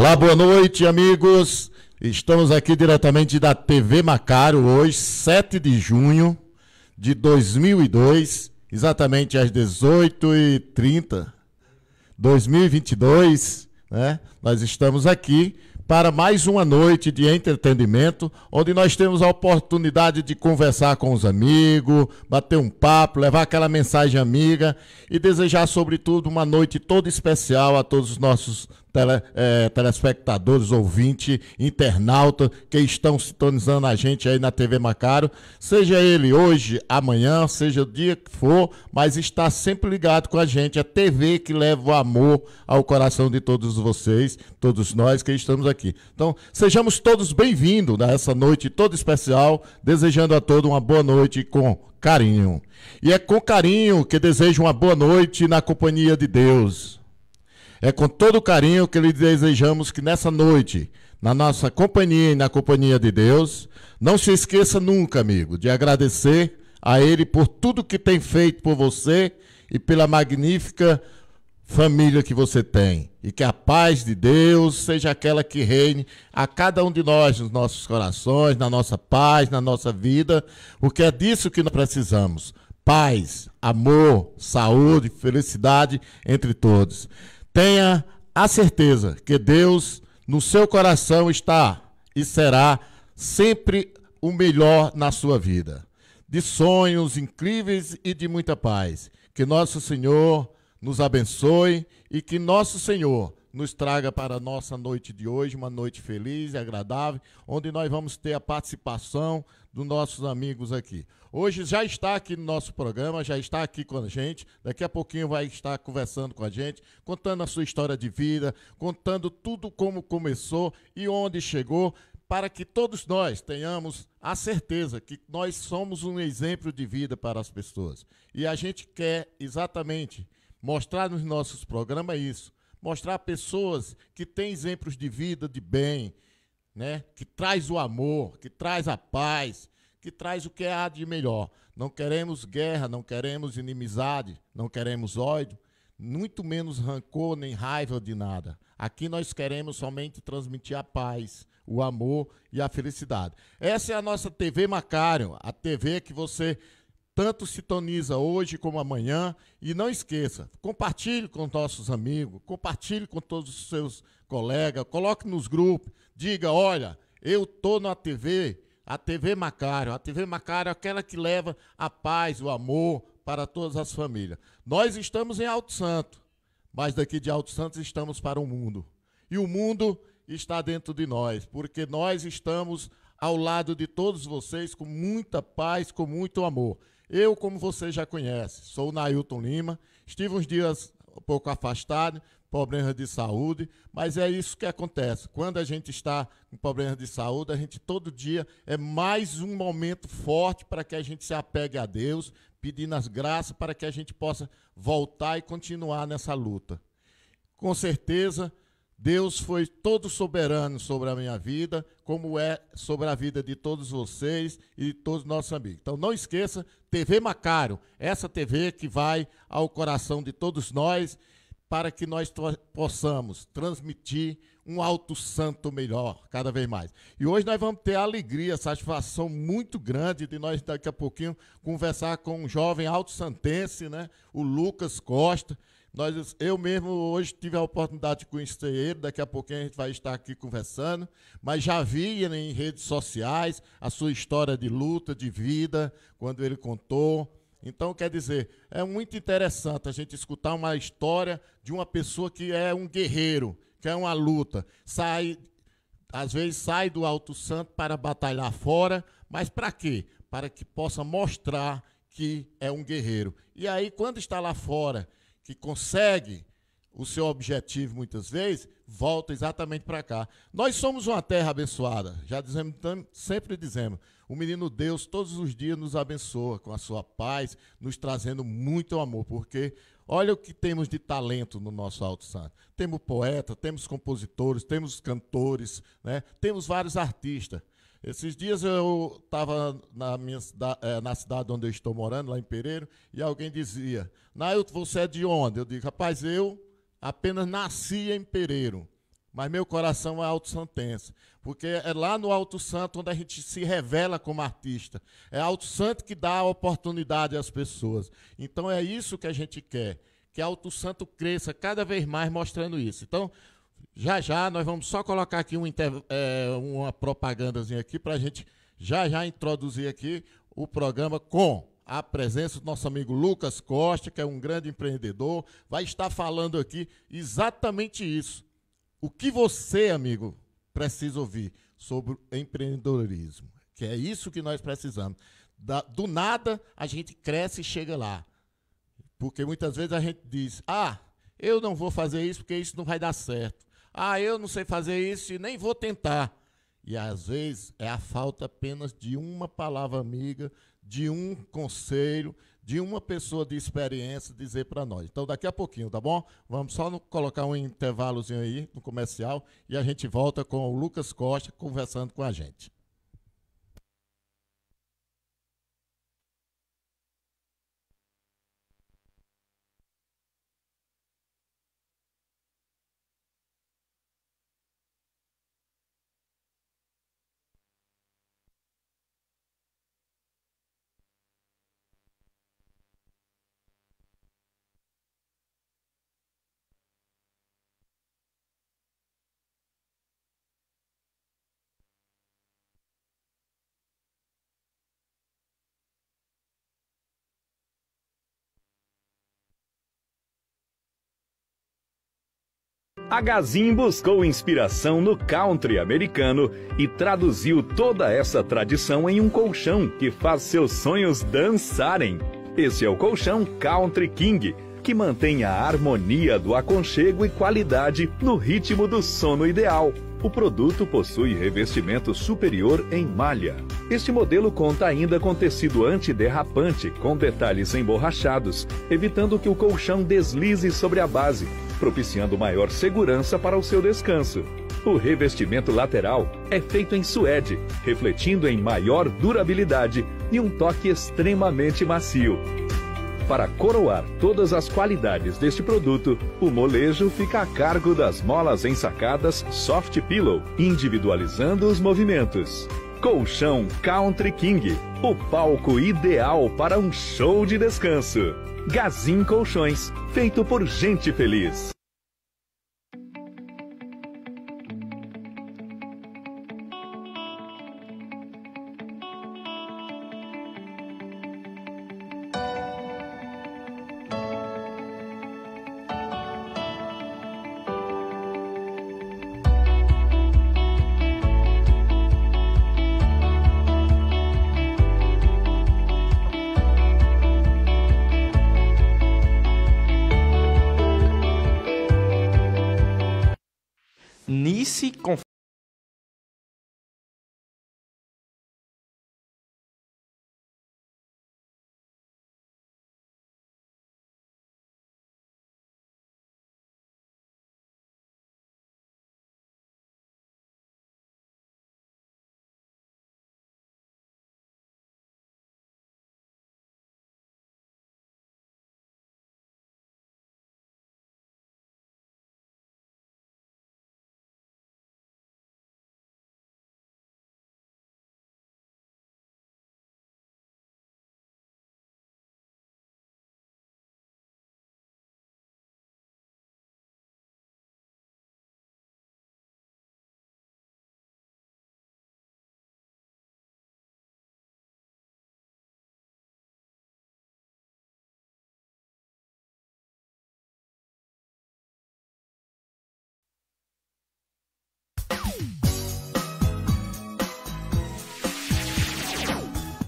Olá, boa noite, amigos. Estamos aqui diretamente da TV Macário, hoje, 7 de junho de 2002, exatamente às 18h30, 2022, né? Nós estamos aqui para mais uma noite de entretenimento, onde nós temos a oportunidade de conversar com os amigos, bater um papo, levar aquela mensagem amiga e desejar, sobretudo, uma noite toda especial a todos os nossos tele, é, telespectadores, ouvinte, internauta que estão sintonizando a gente aí na TV Macaro, seja ele hoje, amanhã, seja o dia que for, mas está sempre ligado com a gente, a é TV que leva o amor ao coração de todos vocês, todos nós que estamos aqui. Então, sejamos todos bem-vindos nessa noite toda especial, desejando a todos uma boa noite com carinho. E é com carinho que desejo uma boa noite na companhia de Deus. É com todo carinho que lhe desejamos que nessa noite, na nossa companhia e na companhia de Deus, não se esqueça nunca, amigo, de agradecer a Ele por tudo que tem feito por você e pela magnífica família que você tem. E que a paz de Deus seja aquela que reine a cada um de nós, nos nossos corações, na nossa paz, na nossa vida, porque é disso que nós precisamos. Paz, amor, saúde, felicidade entre todos. Tenha a certeza que Deus no seu coração está e será sempre o melhor na sua vida. De sonhos incríveis e de muita paz. Que nosso Senhor nos abençoe e que nosso Senhor nos traga para a nossa noite de hoje, uma noite feliz e agradável, onde nós vamos ter a participação dos nossos amigos aqui. Hoje já está aqui no nosso programa, já está aqui com a gente. Daqui a pouquinho vai estar conversando com a gente, contando a sua história de vida, contando tudo como começou e onde chegou, para que todos nós tenhamos a certeza que nós somos um exemplo de vida para as pessoas. E a gente quer exatamente mostrar nos nossos programas isso, mostrar pessoas que têm exemplos de vida de bem, né? Que traz o amor, que traz a paz, que traz o que há de melhor. Não queremos guerra, não queremos inimizade, não queremos ódio, muito menos rancor nem raiva de nada. Aqui nós queremos somente transmitir a paz, o amor e a felicidade. Essa é a nossa TV Macário, a TV que você tanto sintoniza hoje como amanhã. E não esqueça, compartilhe com nossos amigos, compartilhe com todos os seus colegas, coloque nos grupos, diga, olha, eu estou na TV a TV Macário, a TV Macário, é aquela que leva a paz, o amor para todas as famílias. Nós estamos em Alto Santo, mas daqui de Alto Santo estamos para o mundo. E o mundo está dentro de nós, porque nós estamos ao lado de todos vocês com muita paz, com muito amor. Eu, como você já conhece, sou o Nailton Lima, estive uns dias um pouco afastado, problemas de saúde, mas é isso que acontece. Quando a gente está com problemas de saúde, a gente todo dia é mais um momento forte para que a gente se apegue a Deus, pedindo as graças para que a gente possa voltar e continuar nessa luta. Com certeza, Deus foi todo soberano sobre a minha vida, como é sobre a vida de todos vocês e de todos os nossos amigos. Então não esqueça, TV Macaro, essa TV que vai ao coração de todos nós para que nós possamos transmitir um alto santo melhor cada vez mais. E hoje nós vamos ter a alegria, a satisfação muito grande de nós daqui a pouquinho conversar com um jovem alto santense, né, o Lucas Costa. Nós, eu mesmo hoje tive a oportunidade de conhecer ele, daqui a pouquinho a gente vai estar aqui conversando, mas já vi em redes sociais a sua história de luta, de vida, quando ele contou então, quer dizer, é muito interessante a gente escutar uma história de uma pessoa que é um guerreiro, que é uma luta. Sai, às vezes sai do Alto Santo para batalhar fora, mas para quê? Para que possa mostrar que é um guerreiro. E aí, quando está lá fora, que consegue o seu objetivo muitas vezes, volta exatamente para cá. Nós somos uma terra abençoada, já dizemos, sempre dizemos. O menino Deus todos os dias nos abençoa com a sua paz, nos trazendo muito amor, porque olha o que temos de talento no nosso Alto Santo. Temos poeta, temos compositores, temos cantores, né? temos vários artistas. Esses dias eu estava na, minha eh, na cidade onde eu estou morando, lá em Pereiro, e alguém dizia, Nailton, você é de onde? Eu digo, rapaz, eu apenas nasci em Pereiro mas meu coração é Alto Santense, porque é lá no Alto Santo onde a gente se revela como artista. É Alto Santo que dá a oportunidade às pessoas. Então é isso que a gente quer, que Alto Santo cresça cada vez mais mostrando isso. Então, já já nós vamos só colocar aqui um é, uma propagandazinha aqui para a gente já já introduzir aqui o programa com a presença do nosso amigo Lucas Costa, que é um grande empreendedor, vai estar falando aqui exatamente isso o que você, amigo, precisa ouvir sobre empreendedorismo. Que é isso que nós precisamos. Da, do nada a gente cresce e chega lá. Porque muitas vezes a gente diz: ah, eu não vou fazer isso porque isso não vai dar certo. Ah, eu não sei fazer isso e nem vou tentar. E às vezes é a falta apenas de uma palavra amiga, de um conselho, de uma pessoa de experiência dizer para nós. Então, daqui a pouquinho, tá bom? Vamos só no, colocar um intervalozinho aí no comercial e a gente volta com o Lucas Costa conversando com a gente. Agazin buscou inspiração no country americano e traduziu toda essa tradição em um colchão que faz seus sonhos dançarem. Esse é o colchão Country King, que mantém a harmonia do aconchego e qualidade no ritmo do sono ideal. O produto possui revestimento superior em malha. Este modelo conta ainda com tecido antiderrapante com detalhes emborrachados, evitando que o colchão deslize sobre a base, propiciando maior segurança para o seu descanso. O revestimento lateral é feito em suede, refletindo em maior durabilidade e um toque extremamente macio. Para coroar todas as qualidades deste produto, o molejo fica a cargo das molas ensacadas Soft Pillow, individualizando os movimentos. Colchão Country King, o palco ideal para um show de descanso. Gazin Colchões, feito por gente feliz.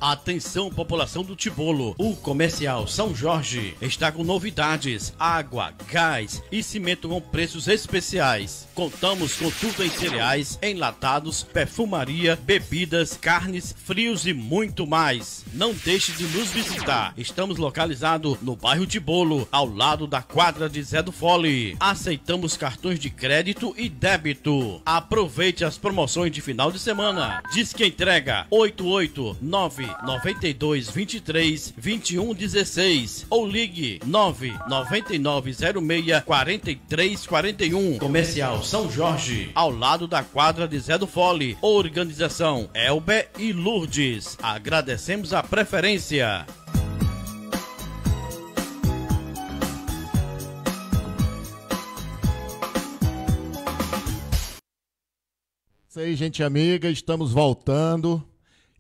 Atenção, população do Tibolo. O comercial São Jorge está com novidades: água, gás e cimento com preços especiais. Contamos com tudo em cereais, enlatados, perfumaria, bebidas, carnes, frios e muito mais. Não deixe de nos visitar. Estamos localizados no bairro Tibolo, ao lado da quadra de Zé do Fole. Aceitamos cartões de crédito e débito. Aproveite as promoções de final de semana. Diz que entrega 889 92 23 21 16 ou ligue 99906 43 41. Comercial São Jorge, ao lado da quadra de Zé do Fole. Organização Elbe e Lourdes. Agradecemos a preferência. Isso aí, gente amiga, estamos voltando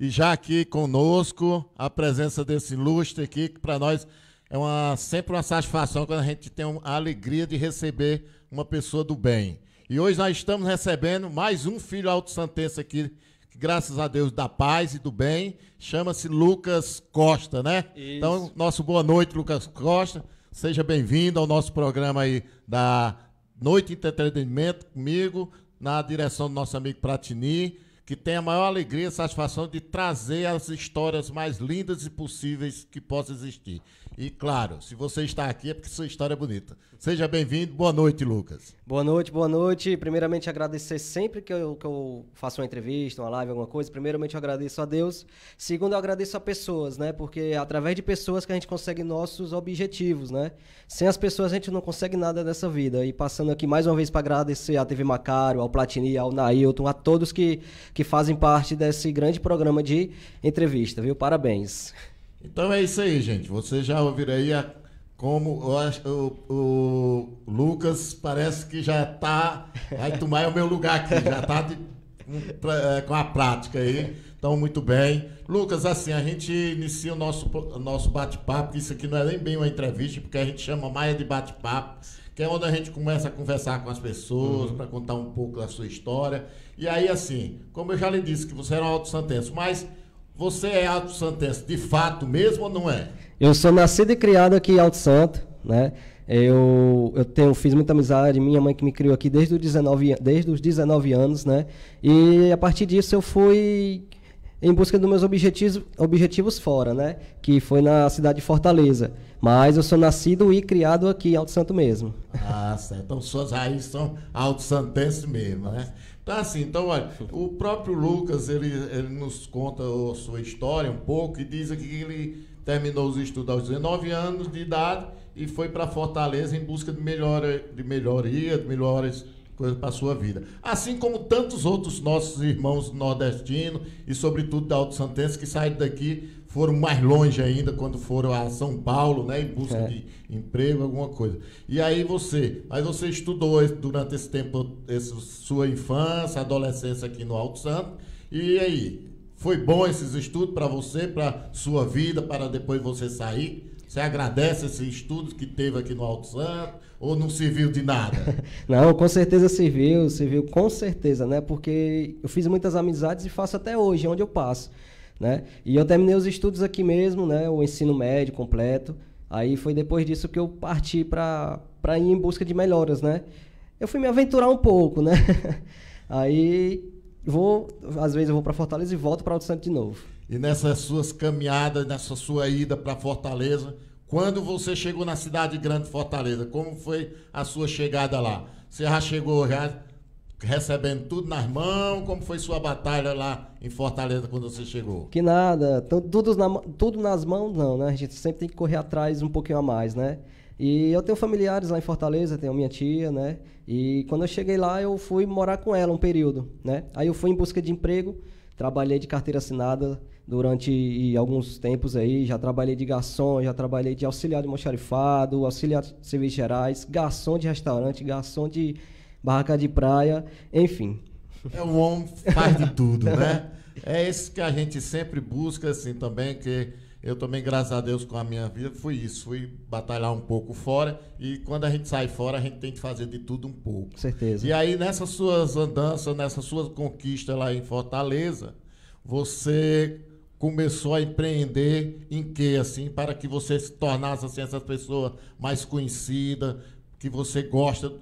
e já aqui conosco, a presença desse ilustre aqui, que para nós é uma, sempre uma satisfação quando a gente tem a alegria de receber uma pessoa do bem. E hoje nós estamos recebendo mais um filho alto santense aqui graças a Deus, da paz e do bem, chama-se Lucas Costa, né? Isso. Então, nosso boa noite, Lucas Costa. Seja bem-vindo ao nosso programa aí da Noite Entretenimento comigo, na direção do nosso amigo Pratini que tem a maior alegria e satisfação de trazer as histórias mais lindas e possíveis que possa existir. E claro, se você está aqui é porque sua história é bonita. Seja bem-vindo, boa noite, Lucas. Boa noite, boa noite. Primeiramente, agradecer sempre que eu, que eu faço uma entrevista, uma live, alguma coisa. Primeiramente, eu agradeço a Deus. Segundo, eu agradeço a pessoas, né? Porque é através de pessoas que a gente consegue nossos objetivos, né? Sem as pessoas, a gente não consegue nada nessa vida. E passando aqui mais uma vez para agradecer à TV Macaro, ao Platini, ao Nailton, a todos que, que fazem parte desse grande programa de entrevista, viu? Parabéns. Então é isso aí, gente. Você já ouviram aí a, como o, o, o, Lucas parece que já está Vai tomar o meu lugar aqui, já tá é, com a prática aí. Então, muito bem. Lucas, assim, a gente inicia o nosso, nosso bate-papo, isso aqui não é nem bem uma entrevista, porque a gente chama mais de bate-papo, que é onde a gente começa a conversar com as pessoas, uhum. para contar um pouco da sua história. E aí, assim, como eu já lhe disse, que você era um alto santense, mas você é alto santense de fato mesmo ou não é? Eu sou nascido e criado aqui em Alto Santo, né? Eu, eu tenho, fiz muita amizade, minha mãe que me criou aqui desde os 19, desde os 19 anos, né? E a partir disso eu fui em busca dos meus objetivos, objetivos fora, né? Que foi na cidade de Fortaleza. Mas eu sou nascido e criado aqui em Alto Santo mesmo. Ah, certo. Então suas raízes são alto santenses mesmo, né? Tá assim, então olha, o próprio Lucas, ele, ele nos conta a sua história um pouco e diz aqui que ele terminou os estudos aos 19 anos de idade e foi para Fortaleza em busca de melhora, de melhoria, de melhores coisas para sua vida. Assim como tantos outros nossos irmãos nordestinos e sobretudo da Alto Santense que saem daqui foram mais longe ainda quando foram a São Paulo, né, em busca é. de emprego, alguma coisa. E aí você, mas você estudou durante esse tempo, esse, sua infância, adolescência aqui no Alto Santo, e aí, foi bom esses estudos para você, para sua vida, para depois você sair? Você agradece esses estudos que teve aqui no Alto Santo ou não serviu de nada? não, com certeza serviu, serviu com certeza, né? Porque eu fiz muitas amizades e faço até hoje, onde eu passo. Né? E eu terminei os estudos aqui mesmo, né? o ensino médio completo. Aí foi depois disso que eu parti para ir em busca de melhoras, né? Eu fui me aventurar um pouco, né? Aí vou, às vezes eu vou para Fortaleza e volto para Alto Santo de novo. E nessas suas caminhadas, nessa sua ida para Fortaleza, quando você chegou na cidade grande Fortaleza, como foi a sua chegada lá? Você já chegou já recebendo tudo nas mãos. Como foi sua batalha lá em Fortaleza quando você chegou? Que nada, tudo, na, tudo nas mãos não, né? A gente sempre tem que correr atrás um pouquinho a mais, né? E eu tenho familiares lá em Fortaleza, tenho minha tia, né? E quando eu cheguei lá, eu fui morar com ela um período, né? Aí eu fui em busca de emprego, trabalhei de carteira assinada durante alguns tempos aí, já trabalhei de garçom, já trabalhei de auxiliar de mocharifado, auxiliar de serviços gerais, garçom de restaurante, garçom de barraca de praia, enfim. É um homem faz de tudo, né? É isso que a gente sempre busca, assim, também, que eu também, graças a Deus, com a minha vida, fui isso, fui batalhar um pouco fora, e quando a gente sai fora, a gente tem que fazer de tudo um pouco. certeza. E aí, nessas suas andanças, nessas suas conquistas lá em Fortaleza, você começou a empreender em que, assim, para que você se tornasse, assim, essa pessoa mais conhecida, que você gosta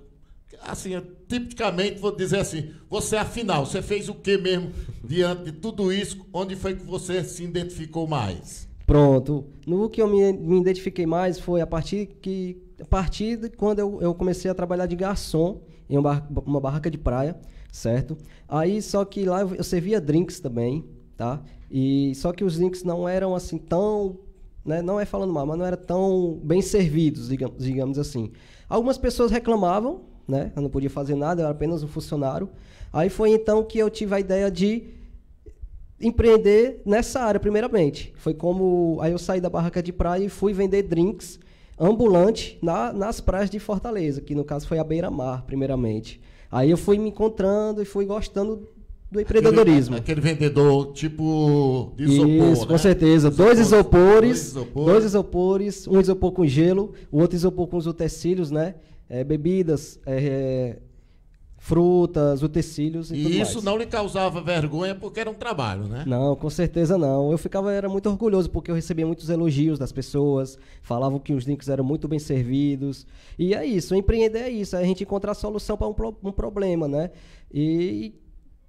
assim, eu, tipicamente vou dizer assim, você é afinal, você fez o que mesmo diante de tudo isso? Onde foi que você se identificou mais? Pronto. No que eu me, me identifiquei mais foi a partir que a partir de quando eu, eu comecei a trabalhar de garçom em uma, barra, uma barraca de praia, certo? Aí só que lá eu, eu servia drinks também, tá? E só que os drinks não eram assim tão né? Não é falando mal, mas não era tão bem servidos, digamos, digamos assim. Algumas pessoas reclamavam, né? Eu não podia fazer nada, eu era apenas um funcionário. Aí foi então que eu tive a ideia de empreender nessa área, primeiramente. Foi como. Aí eu saí da barraca de praia e fui vender drinks ambulante na, nas praias de Fortaleza, que no caso foi a beira-mar, primeiramente. Aí eu fui me encontrando e fui gostando do empreendedorismo. Aquele, aquele vendedor tipo de isopor, Isso, né? com certeza. Isopor, dois, isopores, dois isopores, dois isopores, um isopor com gelo, o outro isopor com os utensílios, né? é, bebidas, é, é, frutas, utensílios e, e tudo isso mais. não lhe causava vergonha porque era um trabalho, né? Não, com certeza não. Eu ficava era muito orgulhoso porque eu recebia muitos elogios das pessoas, falavam que os drinks eram muito bem servidos. E é isso, empreender é isso, é a gente encontrar a solução para um, pro, um, problema, né? E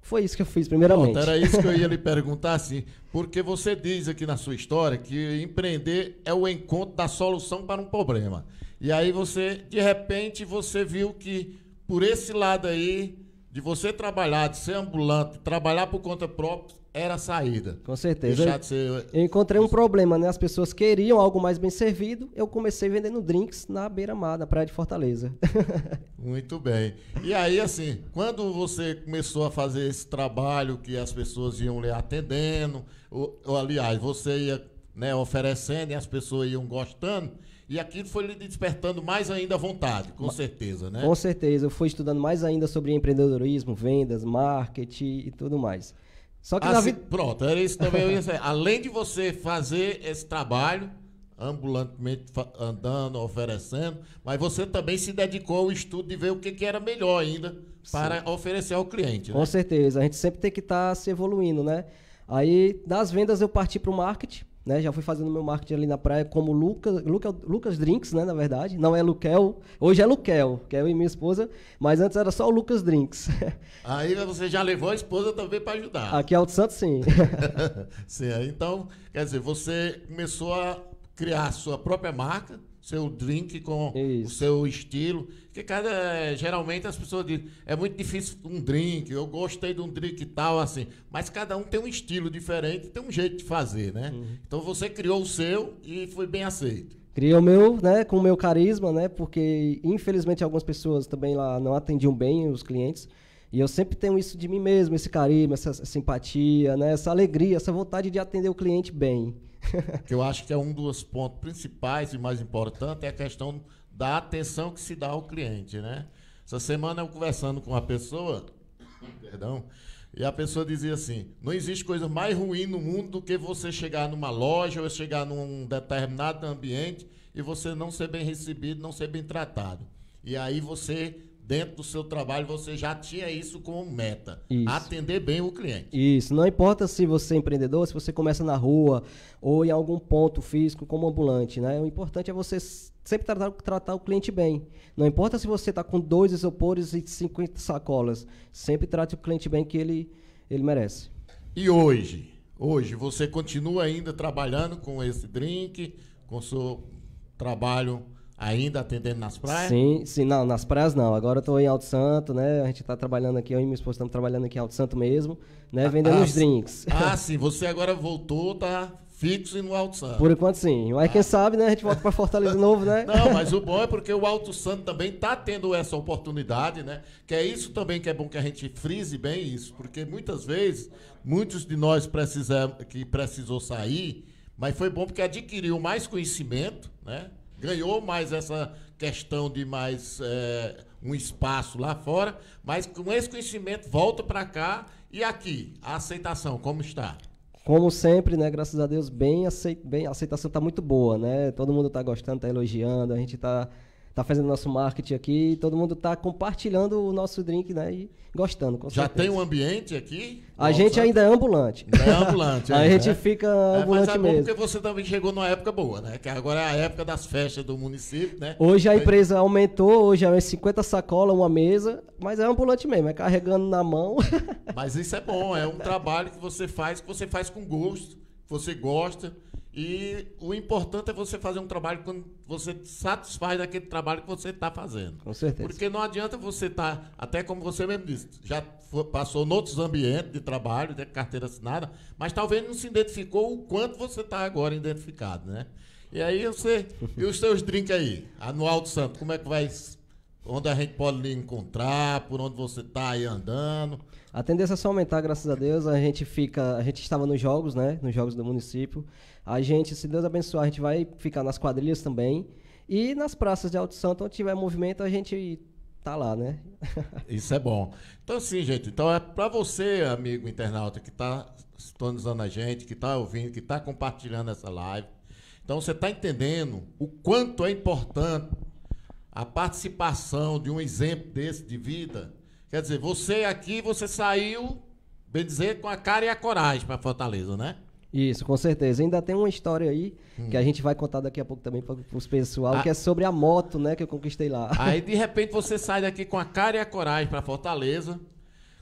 foi isso que eu fiz primeiramente. Pronto, era isso que eu ia lhe perguntar assim, porque você diz aqui na sua história que empreender é o encontro da solução para um problema. E aí você, de repente, você viu que por esse lado aí, de você trabalhar, de ser ambulante, trabalhar por conta própria, era a saída. Com certeza. Deixar de ser... Eh, eu encontrei um problema, né? As pessoas queriam algo mais bem servido, eu comecei vendendo drinks na beira-mar, na praia de Fortaleza. Muito bem. E aí, assim, quando você começou a fazer esse trabalho que as pessoas iam lhe atendendo, ou, ou aliás, você ia né, oferecendo e as pessoas iam gostando, e aquilo foi lhe despertando mais ainda a vontade, com certeza, né? Com certeza. Eu fui estudando mais ainda sobre empreendedorismo, vendas, marketing e tudo mais. Só que assim, na vida. Pronto, era isso também. Além de você fazer esse trabalho, ambulantemente andando, oferecendo, mas você também se dedicou ao estudo de ver o que, que era melhor ainda para Sim. oferecer ao cliente. Né? Com certeza, a gente sempre tem que estar tá se evoluindo, né? Aí das vendas eu parti para o marketing, né? Já fui fazendo meu marketing ali na praia como Lucas, Lucas, Lucas Drinks, né? Na verdade, não é Luquel. Hoje é Luquel, que é eu e minha esposa, mas antes era só o Lucas Drinks. Aí você já levou a esposa também para ajudar. Aqui é Alto Santo, sim. sim, então, quer dizer, você começou a criar a sua própria marca seu drink com é Isso. o seu estilo. porque cada geralmente as pessoas dizem, é muito difícil um drink, eu gostei de um drink e tal assim, mas cada um tem um estilo diferente, tem um jeito de fazer, né? Uhum. Então você criou o seu e foi bem aceito. Criei o meu, né, com o meu carisma, né? Porque infelizmente algumas pessoas também lá não atendiam bem os clientes. E eu sempre tenho isso de mim mesmo, esse carisma, essa, essa simpatia, né, essa alegria, essa vontade de atender o cliente bem que eu acho que é um dos pontos principais e mais importantes é a questão da atenção que se dá ao cliente, né? Essa semana eu conversando com uma pessoa, perdão, e a pessoa dizia assim: não existe coisa mais ruim no mundo do que você chegar numa loja ou chegar num determinado ambiente e você não ser bem recebido, não ser bem tratado. E aí você dentro do seu trabalho você já tinha isso como meta. Isso. Atender bem o cliente. Isso. Não importa se você é empreendedor, se você começa na rua ou em algum ponto físico como ambulante, né? O importante é você sempre tratar, tratar o cliente bem. Não importa se você está com dois isopores e 50 sacolas. Sempre trate o cliente bem que ele, ele merece. E hoje? Hoje você continua ainda trabalhando com esse drink, com o seu trabalho Ainda atendendo nas praias? Sim, sim, não, nas praias não. Agora eu estou em Alto Santo, né? A gente está trabalhando aqui, eu e minha esposa estamos trabalhando aqui em Alto Santo mesmo, né? Ah, Vendendo ah, os drinks. Ah, sim, você agora voltou, tá fixo e no Alto Santo. Por enquanto sim. Mas quem ah. sabe, né? A gente volta para Fortaleza de novo, né? Não, mas o bom é porque o Alto Santo também tá tendo essa oportunidade, né? Que é isso também que é bom que a gente frise bem isso, porque muitas vezes muitos de nós precisa, que precisou sair, mas foi bom porque adquiriu mais conhecimento, né? ganhou mais essa questão de mais é, um espaço lá fora, mas com esse conhecimento volta para cá e aqui a aceitação como está? Como sempre, né? Graças a Deus, bem, aceit bem a aceitação está muito boa, né? Todo mundo está gostando, está elogiando, a gente está tá fazendo nosso marketing aqui, e todo mundo tá compartilhando o nosso drink, né? E gostando. Já tem um ambiente aqui? A gente ainda é ambulante. É ambulante. a é, gente né? fica ambulante é, mas é mesmo. Porque você também chegou numa época boa, né? Que agora é a época das festas do município, né? Hoje a empresa aumentou, hoje é 50 sacolas, uma mesa, mas é ambulante mesmo, é carregando na mão. mas isso é bom, é um trabalho que você faz, que você faz com gosto, que você gosta e o importante é você fazer um trabalho quando você satisfaz daquele trabalho que você está fazendo. Com certeza. Porque não adianta você estar, tá, até como você mesmo disse, já passou em outros ambientes de trabalho, de carteira assinada, mas talvez não se identificou o quanto você está agora identificado, né? E aí você. E os seus drinks aí? Anual ah, do Santo, como é que vai. Onde a gente pode lhe encontrar, por onde você está aí andando. A tendência é só aumentar, graças a Deus. A gente fica. A gente estava nos jogos, né? Nos jogos do município. A gente, se Deus abençoar, a gente vai ficar nas quadrilhas também. E nas praças de Alto Santo, onde tiver movimento, a gente tá lá, né? Isso é bom. Então, assim, gente, então é para você, amigo internauta, que está sintonizando a gente, que está ouvindo, que está compartilhando essa live. Então, você está entendendo o quanto é importante a participação de um exemplo desse de vida. Quer dizer, você aqui, você saiu, bem dizer, com a cara e a coragem para Fortaleza, né? Isso, com certeza. Ainda tem uma história aí hum. que a gente vai contar daqui a pouco também para os pessoal, ah. que é sobre a moto, né, que eu conquistei lá. Aí de repente você sai daqui com a cara e a coragem para Fortaleza,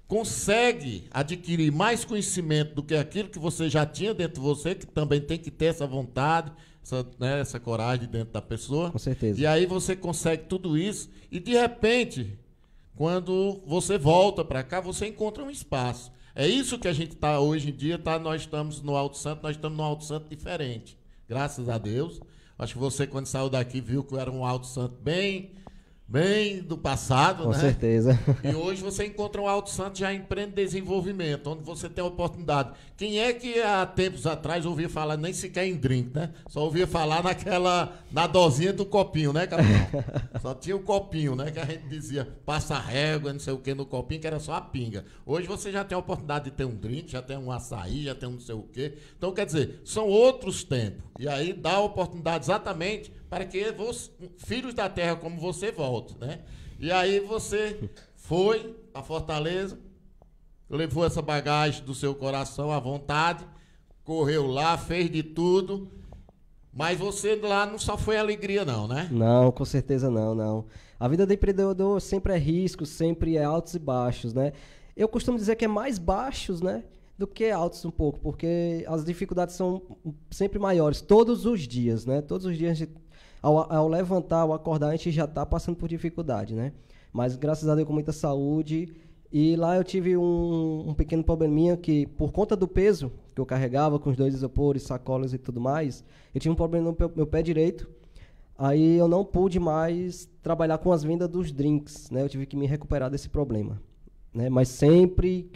consegue adquirir mais conhecimento do que aquilo que você já tinha dentro de você, que também tem que ter essa vontade, essa, né, essa coragem dentro da pessoa. Com certeza. E aí você consegue tudo isso e de repente, quando você volta para cá, você encontra um espaço é isso que a gente está hoje em dia, tá? Nós estamos no Alto Santo, nós estamos no Alto Santo diferente. Graças a Deus. Acho que você, quando saiu daqui, viu que era um Alto Santo bem bem do passado, Com né? Com certeza. E hoje você encontra um Alto Santo já em pleno desenvolvimento, onde você tem a oportunidade. Quem é que há tempos atrás ouvia falar, nem sequer em drink, né? Só ouvia falar naquela, na dosinha do copinho, né, capitão? só tinha o copinho, né? Que a gente dizia, passa régua, não sei o que no copinho, que era só a pinga. Hoje você já tem a oportunidade de ter um drink, já tem um açaí, já tem um não sei o quê. Então, quer dizer, são outros tempos. E aí dá a oportunidade exatamente para que vos, filhos da terra como você volte, né? E aí você foi à fortaleza, levou essa bagagem do seu coração à vontade, correu lá, fez de tudo, mas você lá não só foi alegria não, né? Não, com certeza não, não. A vida do empreendedor sempre é risco, sempre é altos e baixos, né? Eu costumo dizer que é mais baixos, né? do que altos um pouco, porque as dificuldades são sempre maiores todos os dias, né? Todos os dias a gente ao, ao levantar, ao acordar, a gente já está passando por dificuldade, né? Mas graças a Deus com muita saúde. E lá eu tive um, um pequeno probleminha que, por conta do peso que eu carregava, com os dois isopores, sacolas e tudo mais, eu tive um problema no meu, meu pé direito. Aí eu não pude mais trabalhar com as vendas dos drinks, né? Eu tive que me recuperar desse problema, né? Mas sempre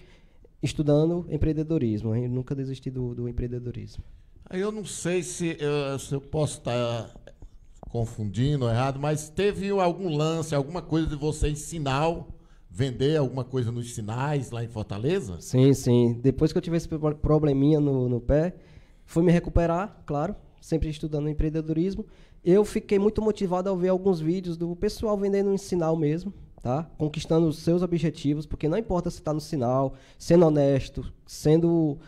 estudando empreendedorismo, eu nunca desisti do, do empreendedorismo. Eu não sei se eu, se eu posso estar tá confundindo, errado, mas teve algum lance, alguma coisa de você sinal, vender alguma coisa nos sinais lá em Fortaleza? Sim, sim. Depois que eu tive esse probleminha no, no pé, fui me recuperar, claro, sempre estudando empreendedorismo. Eu fiquei muito motivado ao ver alguns vídeos do pessoal vendendo em sinal mesmo, tá? Conquistando os seus objetivos, porque não importa se está no sinal, sendo honesto, sendo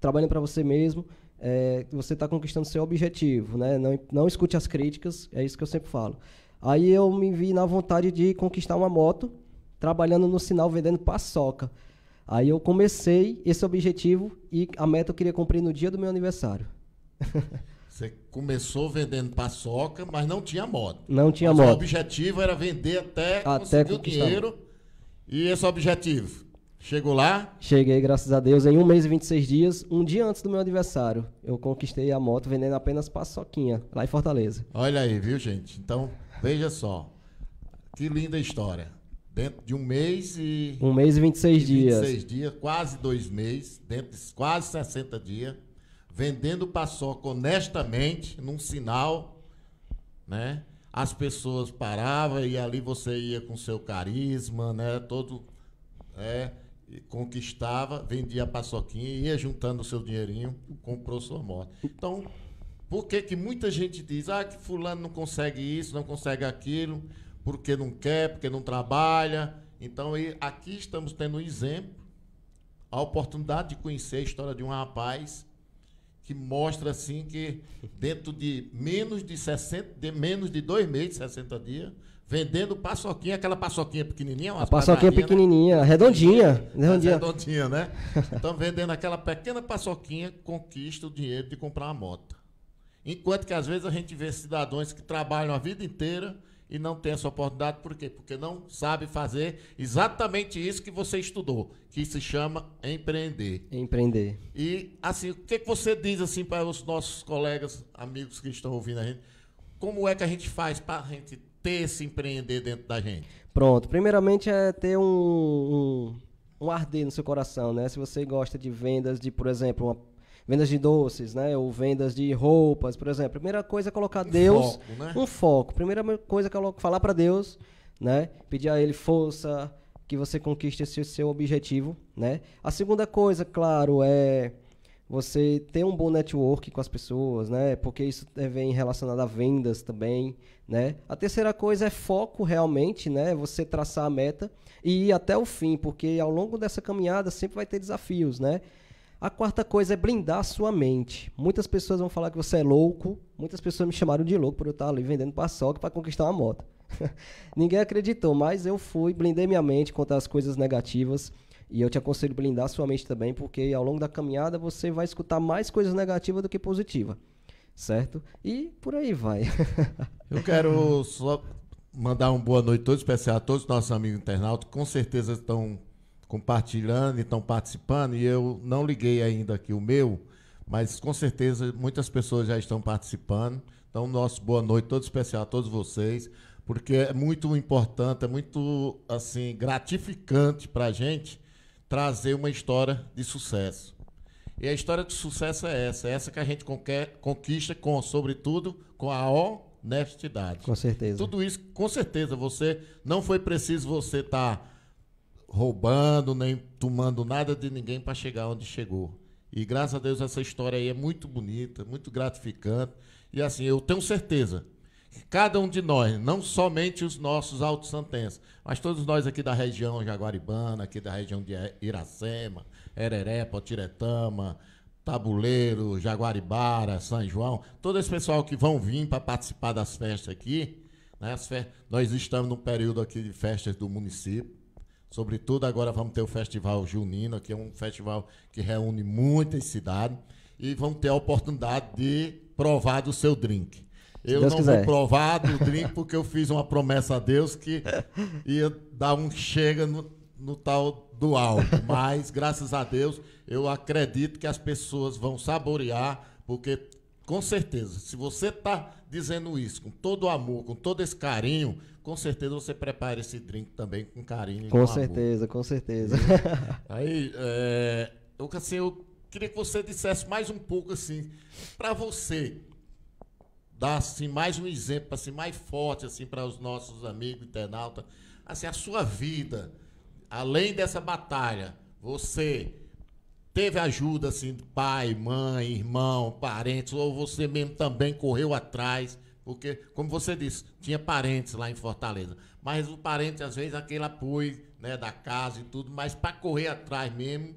trabalhando para você mesmo é, você está conquistando seu objetivo, né? Não, não escute as críticas, é isso que eu sempre falo. Aí eu me vi na vontade de conquistar uma moto, trabalhando no sinal vendendo paçoca. Aí eu comecei esse objetivo e a meta eu queria cumprir no dia do meu aniversário. Você começou vendendo paçoca, mas não tinha moto. Não tinha mas moto. O objetivo era vender até, até conseguir o dinheiro. E esse objetivo? Chegou lá? Cheguei, graças a Deus, em um mês e 26 dias, um dia antes do meu aniversário. Eu conquistei a moto vendendo apenas paçoquinha, lá em Fortaleza. Olha aí, viu, gente? Então, veja só. Que linda história. Dentro de um mês e. Um mês e 26 e dias. 26 dias, quase dois meses, dentro de quase 60 dias, vendendo paçoca honestamente, num sinal, né? As pessoas paravam e ali você ia com seu carisma, né? Todo. É, conquistava, vendia a paçoquinha, ia juntando o seu dinheirinho, comprou sua moto. Então, por que, que muita gente diz, ah, que fulano não consegue isso, não consegue aquilo, porque não quer, porque não trabalha. Então, aqui estamos tendo um exemplo, a oportunidade de conhecer a história de um rapaz que mostra assim que dentro de menos de 60, de menos de dois meses, 60 dias, vendendo paçoquinha, aquela paçoquinha pequenininha. A paçoquinha né? pequenininha, né? redondinha, redondinha. Redondinha, né? Estão vendendo aquela pequena paçoquinha, conquista o dinheiro de comprar uma moto. Enquanto que, às vezes, a gente vê cidadãos que trabalham a vida inteira e não tem essa oportunidade, por quê? Porque não sabe fazer exatamente isso que você estudou, que se chama empreender. Empreender. E, assim, o que, que você diz, assim, para os nossos colegas, amigos que estão ouvindo a gente, como é que a gente faz para a gente ter esse empreender dentro da gente? Pronto. Primeiramente é ter um, um, um arder no seu coração, né? Se você gosta de vendas de, por exemplo, uma, vendas de doces, né? Ou vendas de roupas, por exemplo. Primeira coisa é colocar um Deus foco, né? um foco. Primeira coisa é falar para Deus, né? Pedir a Ele força que você conquiste esse seu objetivo, né? A segunda coisa, claro, é você ter um bom network com as pessoas, né? Porque isso é, vem relacionado a vendas também, né? A terceira coisa é foco realmente, né? Você traçar a meta e ir até o fim, porque ao longo dessa caminhada sempre vai ter desafios, né? A quarta coisa é blindar a sua mente. Muitas pessoas vão falar que você é louco, muitas pessoas me chamaram de louco por eu estar ali vendendo paçoca para conquistar uma moto. Ninguém acreditou, mas eu fui, blindei minha mente contra as coisas negativas. E eu te aconselho blindar a sua mente também, porque ao longo da caminhada você vai escutar mais coisas negativas do que positivas certo? E por aí vai. Eu quero só mandar uma boa noite todo especial a todos os nossos amigos internautas, que com certeza estão compartilhando, estão participando, e eu não liguei ainda aqui o meu, mas com certeza muitas pessoas já estão participando. Então, nosso boa noite todo especial a todos vocês, porque é muito importante, é muito assim gratificante para a gente trazer uma história de sucesso. E a história de sucesso é essa, é essa que a gente conquista com, sobretudo, com a honestidade. Com certeza. Tudo isso, com certeza, você não foi preciso você estar tá roubando, nem tomando nada de ninguém para chegar onde chegou. E graças a Deus essa história aí é muito bonita, muito gratificante. E assim, eu tenho certeza que cada um de nós, não somente os nossos altos santenses, mas todos nós aqui da região jaguaribana, aqui da região de Iracema, Hereré, Potiretama, Tabuleiro, Jaguaribara, São João, todo esse pessoal que vão vir para participar das festas aqui, né? nós estamos num período aqui de festas do município, sobretudo agora vamos ter o Festival Junino, que é um festival que reúne muitas cidades, e vão ter a oportunidade de provar do seu drink. Eu Deus não quiser. vou provar do drink porque eu fiz uma promessa a Deus que ia dar um chega no, no tal do álcool. Mas, graças a Deus, eu acredito que as pessoas vão saborear, porque com certeza, se você está dizendo isso com todo o amor, com todo esse carinho, com certeza você prepara esse drink também com carinho. Com, com certeza, amor. com certeza. Aí, é, eu, assim, eu queria que você dissesse mais um pouco assim, para você dar assim mais um exemplo assim mais forte assim para os nossos amigos internautas, assim a sua vida além dessa batalha, você teve ajuda assim de pai, mãe, irmão, parentes, ou você mesmo também correu atrás? Porque, como você disse, tinha parentes lá em Fortaleza. Mas o parente, às vezes, aquele apoio né, da casa e tudo, mas para correr atrás mesmo,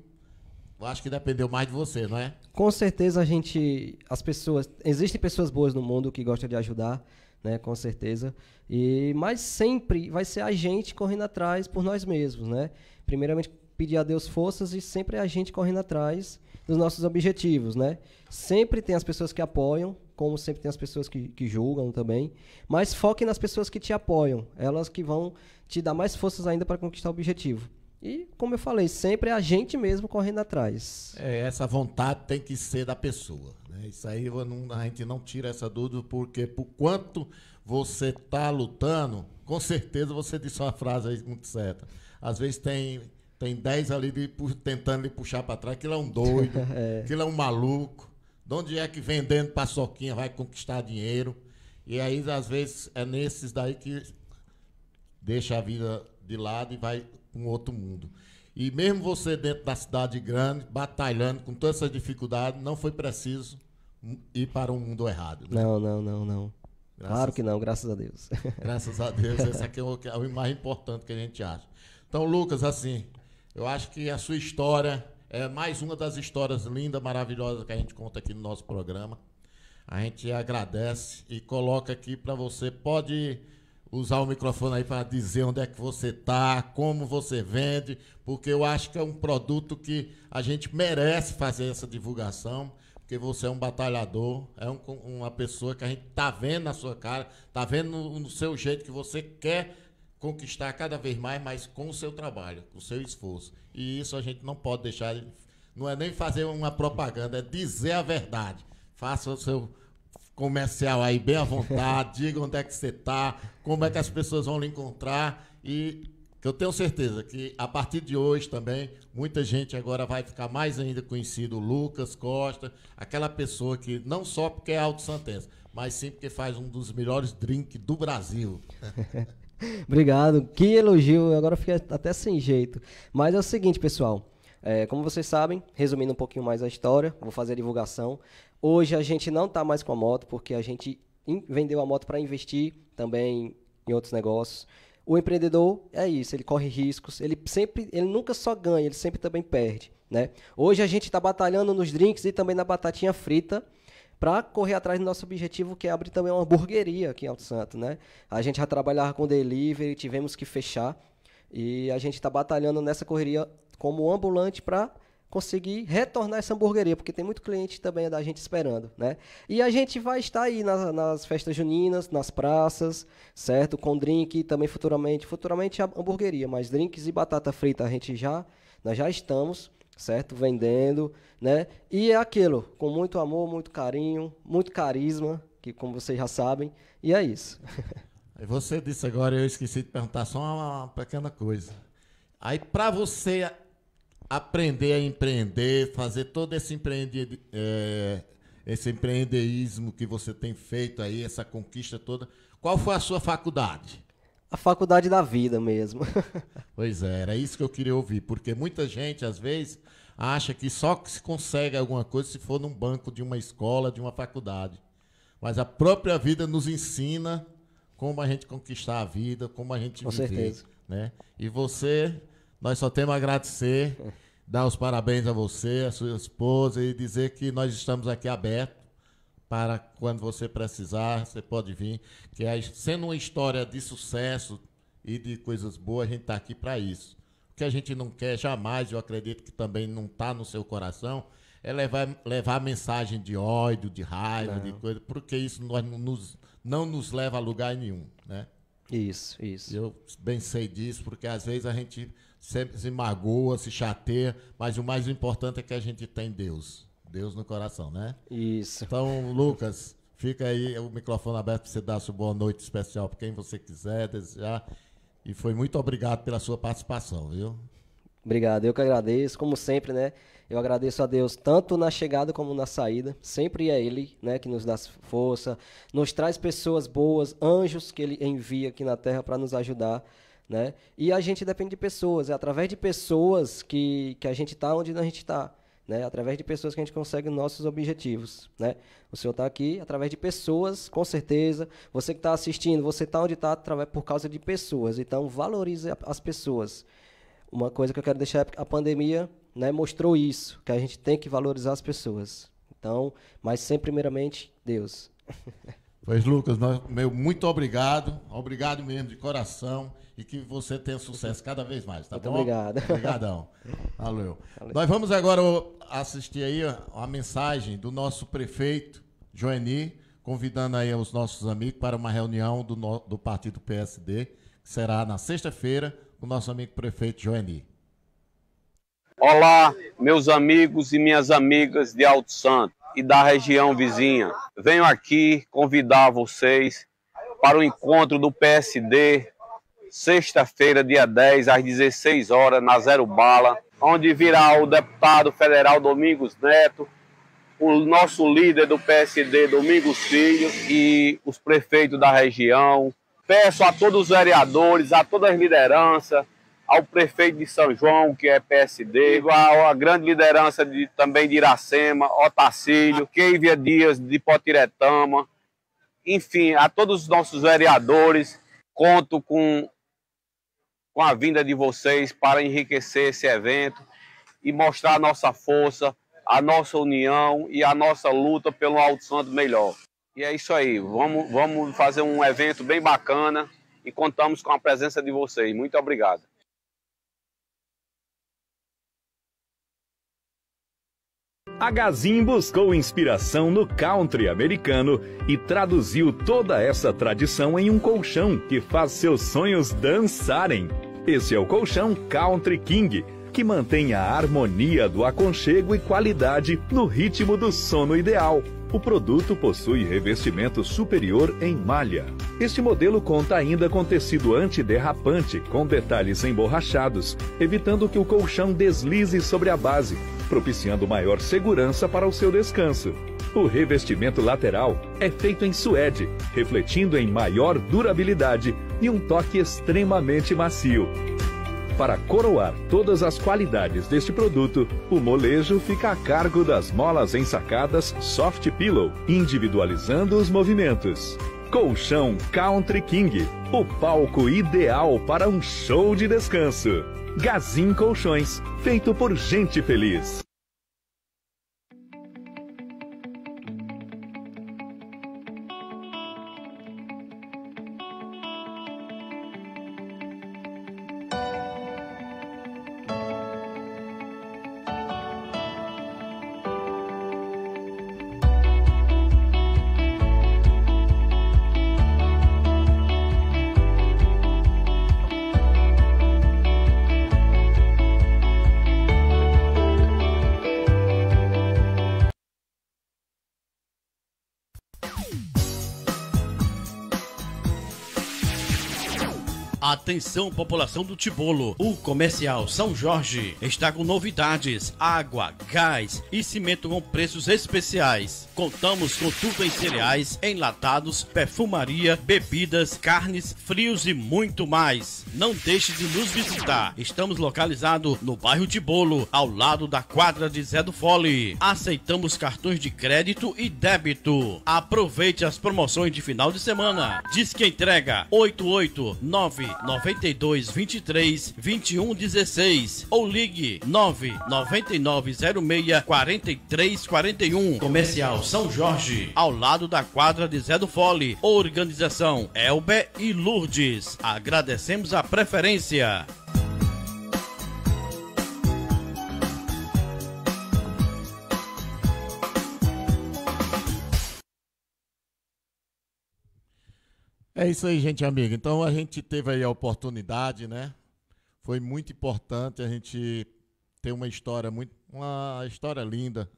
eu acho que dependeu mais de você, não é? Com certeza a gente. As pessoas. Existem pessoas boas no mundo que gostam de ajudar né? Com certeza. E mas sempre vai ser a gente correndo atrás por nós mesmos, né? Primeiramente pedir a Deus forças e sempre a gente correndo atrás dos nossos objetivos, né? Sempre tem as pessoas que apoiam, como sempre tem as pessoas que, que julgam também, mas foque nas pessoas que te apoiam, elas que vão te dar mais forças ainda para conquistar o objetivo. E, como eu falei, sempre é a gente mesmo correndo atrás. É, essa vontade tem que ser da pessoa. Né? Isso aí a gente não tira essa dúvida, porque por quanto você está lutando, com certeza você disse uma frase aí muito certa. Às vezes tem tem 10 ali de, tentando lhe puxar para trás, aquilo é um doido, é. aquilo é um maluco. De onde é que vendendo paçoquinha vai conquistar dinheiro? E aí, às vezes, é nesses daí que deixa a vida de lado e vai para um outro mundo. E mesmo você dentro da cidade grande, batalhando com todas essas dificuldades, não foi preciso ir para um mundo errado. Né? Não, não, não, não. Graças claro que não, graças a Deus. Graças a Deus, essa aqui é, é o mais importante que a gente acha. Então, Lucas, assim, eu acho que a sua história é mais uma das histórias lindas, maravilhosas que a gente conta aqui no nosso programa. A gente agradece e coloca aqui para você, pode usar o microfone aí para dizer onde é que você está, como você vende, porque eu acho que é um produto que a gente merece fazer essa divulgação, porque você é um batalhador, é um, uma pessoa que a gente tá vendo na sua cara, tá vendo no, no seu jeito que você quer conquistar cada vez mais, mas com o seu trabalho, com o seu esforço. E isso a gente não pode deixar, não é nem fazer uma propaganda, é dizer a verdade. Faça o seu comercial aí bem à vontade, diga onde é que você está, como é que as pessoas vão lhe encontrar e eu tenho certeza que a partir de hoje também muita gente agora vai ficar mais ainda conhecido Lucas Costa, aquela pessoa que não só porque é alto santense, mas sim porque faz um dos melhores drinks do Brasil. Obrigado, que elogio, agora fiquei até sem jeito. Mas é o seguinte, pessoal, é, como vocês sabem, resumindo um pouquinho mais a história, vou fazer a divulgação. Hoje a gente não está mais com a moto, porque a gente vendeu a moto para investir também em outros negócios. O empreendedor é isso, ele corre riscos, ele sempre, ele nunca só ganha, ele sempre também perde, né? Hoje a gente está batalhando nos drinks e também na batatinha frita para correr atrás do nosso objetivo, que é abrir também uma hamburgueria aqui em Alto Santo, né? A gente já trabalhava com delivery, tivemos que fechar e a gente está batalhando nessa correria como ambulante para conseguir retornar essa hamburgueria, porque tem muito cliente também da gente esperando, né? E a gente vai estar aí nas, nas festas juninas, nas praças, certo? Com drink também futuramente, futuramente a hamburgueria, mas drinks e batata frita a gente já, nós já estamos, certo? Vendendo, né? E é aquilo, com muito amor, muito carinho, muito carisma, que como vocês já sabem, e é isso. Você disse agora, eu esqueci de perguntar só uma pequena coisa. Aí para você aprender a empreender, fazer todo esse, empreende, é, esse que você tem feito aí, essa conquista toda. Qual foi a sua faculdade? A faculdade da vida mesmo. pois é, era isso que eu queria ouvir, porque muita gente, às vezes, acha que só que se consegue alguma coisa se for num banco de uma escola, de uma faculdade. Mas a própria vida nos ensina como a gente conquistar a vida, como a gente Com viver, certeza. né? E você nós só temos a agradecer, dar os parabéns a você, a sua esposa e dizer que nós estamos aqui abertos para quando você precisar, você pode vir. Que é, sendo uma história de sucesso e de coisas boas, a gente está aqui para isso. O que a gente não quer jamais, eu acredito que também não está no seu coração, é levar, levar mensagem de ódio, de raiva, não. de coisa, porque isso nós não nos, não nos leva a lugar nenhum, né? Isso, isso. Eu bem sei disso, porque às vezes a gente se, se magoa, se chateia, mas o mais importante é que a gente tem Deus. Deus no coração, né? Isso. Então, Lucas, fica aí o microfone aberto para você dar sua boa noite especial para quem você quiser desejar. E foi muito obrigado pela sua participação, viu? Obrigado, eu que agradeço, como sempre, né? Eu agradeço a Deus tanto na chegada como na saída. Sempre é Ele, né, que nos dá força, nos traz pessoas boas, anjos que Ele envia aqui na Terra para nos ajudar né? E a gente depende de pessoas, é através de pessoas que, que a gente está onde a gente está. Né? Através de pessoas que a gente consegue nossos objetivos. Né? O senhor está aqui através de pessoas, com certeza. Você que está assistindo, você está onde está por causa de pessoas. Então, valorize as pessoas. Uma coisa que eu quero deixar, é a pandemia né, mostrou isso, que a gente tem que valorizar as pessoas. Então, mas sempre primeiramente, Deus. Pois, Lucas, nós, meu, muito obrigado. Obrigado mesmo, de coração. E que você tenha sucesso cada vez mais, tá muito bom? Obrigado. Obrigadão. Valeu. Valeu. Nós vamos agora assistir aí a mensagem do nosso prefeito, Joeni, convidando aí os nossos amigos para uma reunião do, no, do partido PSD, que será na sexta-feira, com o nosso amigo prefeito Joeni. Olá, meus amigos e minhas amigas de Alto Santo e da região vizinha. Venho aqui convidar vocês para o encontro do PSD, sexta-feira, dia 10, às 16 horas, na Zero Bala, onde virá o deputado federal Domingos Neto, o nosso líder do PSD, Domingos Filho, e os prefeitos da região. Peço a todos os vereadores, a todas as lideranças, ao prefeito de São João, que é PSD, igual à grande liderança de, também de Iracema, Otacílio, ah. Keivia Dias de Potiretama, enfim, a todos os nossos vereadores, conto com, com a vinda de vocês para enriquecer esse evento e mostrar a nossa força, a nossa união e a nossa luta pelo Alto Santo melhor. E é isso aí, vamos, vamos fazer um evento bem bacana e contamos com a presença de vocês. Muito obrigado. a buscou inspiração no country americano e traduziu toda essa tradição em um colchão que faz seus sonhos dançarem. Esse é o colchão Country King, que mantém a harmonia do aconchego e qualidade no ritmo do sono ideal. O produto possui revestimento superior em malha. Este modelo conta ainda com tecido antiderrapante, com detalhes emborrachados, evitando que o colchão deslize sobre a base, propiciando maior segurança para o seu descanso. O revestimento lateral é feito em suede, refletindo em maior durabilidade e um toque extremamente macio. Para coroar todas as qualidades deste produto, o molejo fica a cargo das molas ensacadas Soft Pillow, individualizando os movimentos. Colchão Country King, o palco ideal para um show de descanso. Gazin Colchões, feito por gente feliz. Atenção, população do Tibolo. O comercial São Jorge está com novidades: água, gás e cimento com preços especiais. Contamos com tudo em cereais, enlatados, perfumaria, bebidas, carnes, frios e muito mais. Não deixe de nos visitar. Estamos localizados no bairro Tibolo, ao lado da quadra de Zé do Fole. Aceitamos cartões de crédito e débito. Aproveite as promoções de final de semana. Diz que entrega 889 92 23 21 16 ou ligue 99906 43 41. Comercial São Jorge, ao lado da quadra de Zé do Fole. Organização Elbe e Lourdes. Agradecemos a preferência. É isso aí, gente amiga. Então a gente teve aí a oportunidade, né? Foi muito importante a gente ter uma história muito uma história linda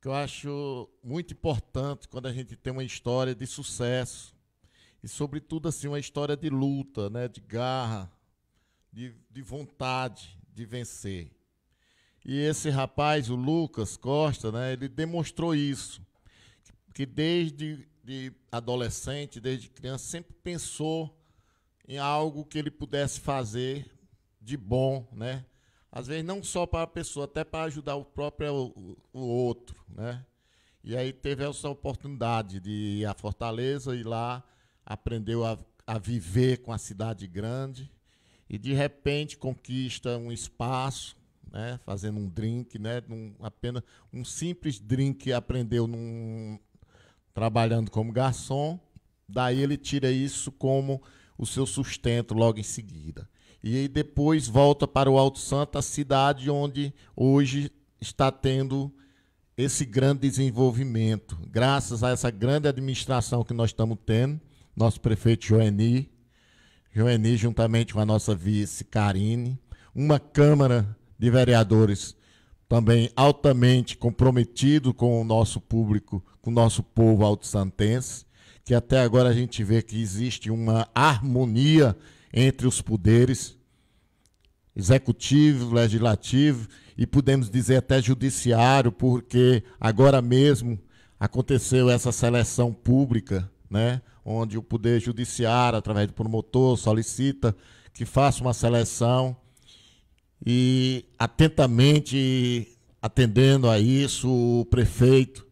que eu acho muito importante quando a gente tem uma história de sucesso e sobretudo assim uma história de luta, né, de garra, de, de vontade de vencer. E esse rapaz, o Lucas Costa, né, ele demonstrou isso, que desde de adolescente, desde criança, sempre pensou em algo que ele pudesse fazer de bom, né? Às vezes não só para a pessoa, até para ajudar o próprio o, outro, né? E aí teve essa oportunidade de ir à Fortaleza e lá aprendeu a, a viver com a cidade grande e de repente conquista um espaço, né? Fazendo um drink, né? apenas um simples drink aprendeu num trabalhando como garçom, daí ele tira isso como o seu sustento logo em seguida. E aí depois volta para o Alto Santo, a cidade onde hoje está tendo esse grande desenvolvimento. Graças a essa grande administração que nós estamos tendo, nosso prefeito Joeni, Joeni juntamente com a nossa vice Karine, uma Câmara de Vereadores também altamente comprometido com o nosso público com o nosso povo alto-santense, que até agora a gente vê que existe uma harmonia entre os poderes executivo, legislativo e podemos dizer até judiciário, porque agora mesmo aconteceu essa seleção pública, né, onde o poder judiciário, através do promotor, solicita que faça uma seleção e atentamente atendendo a isso o prefeito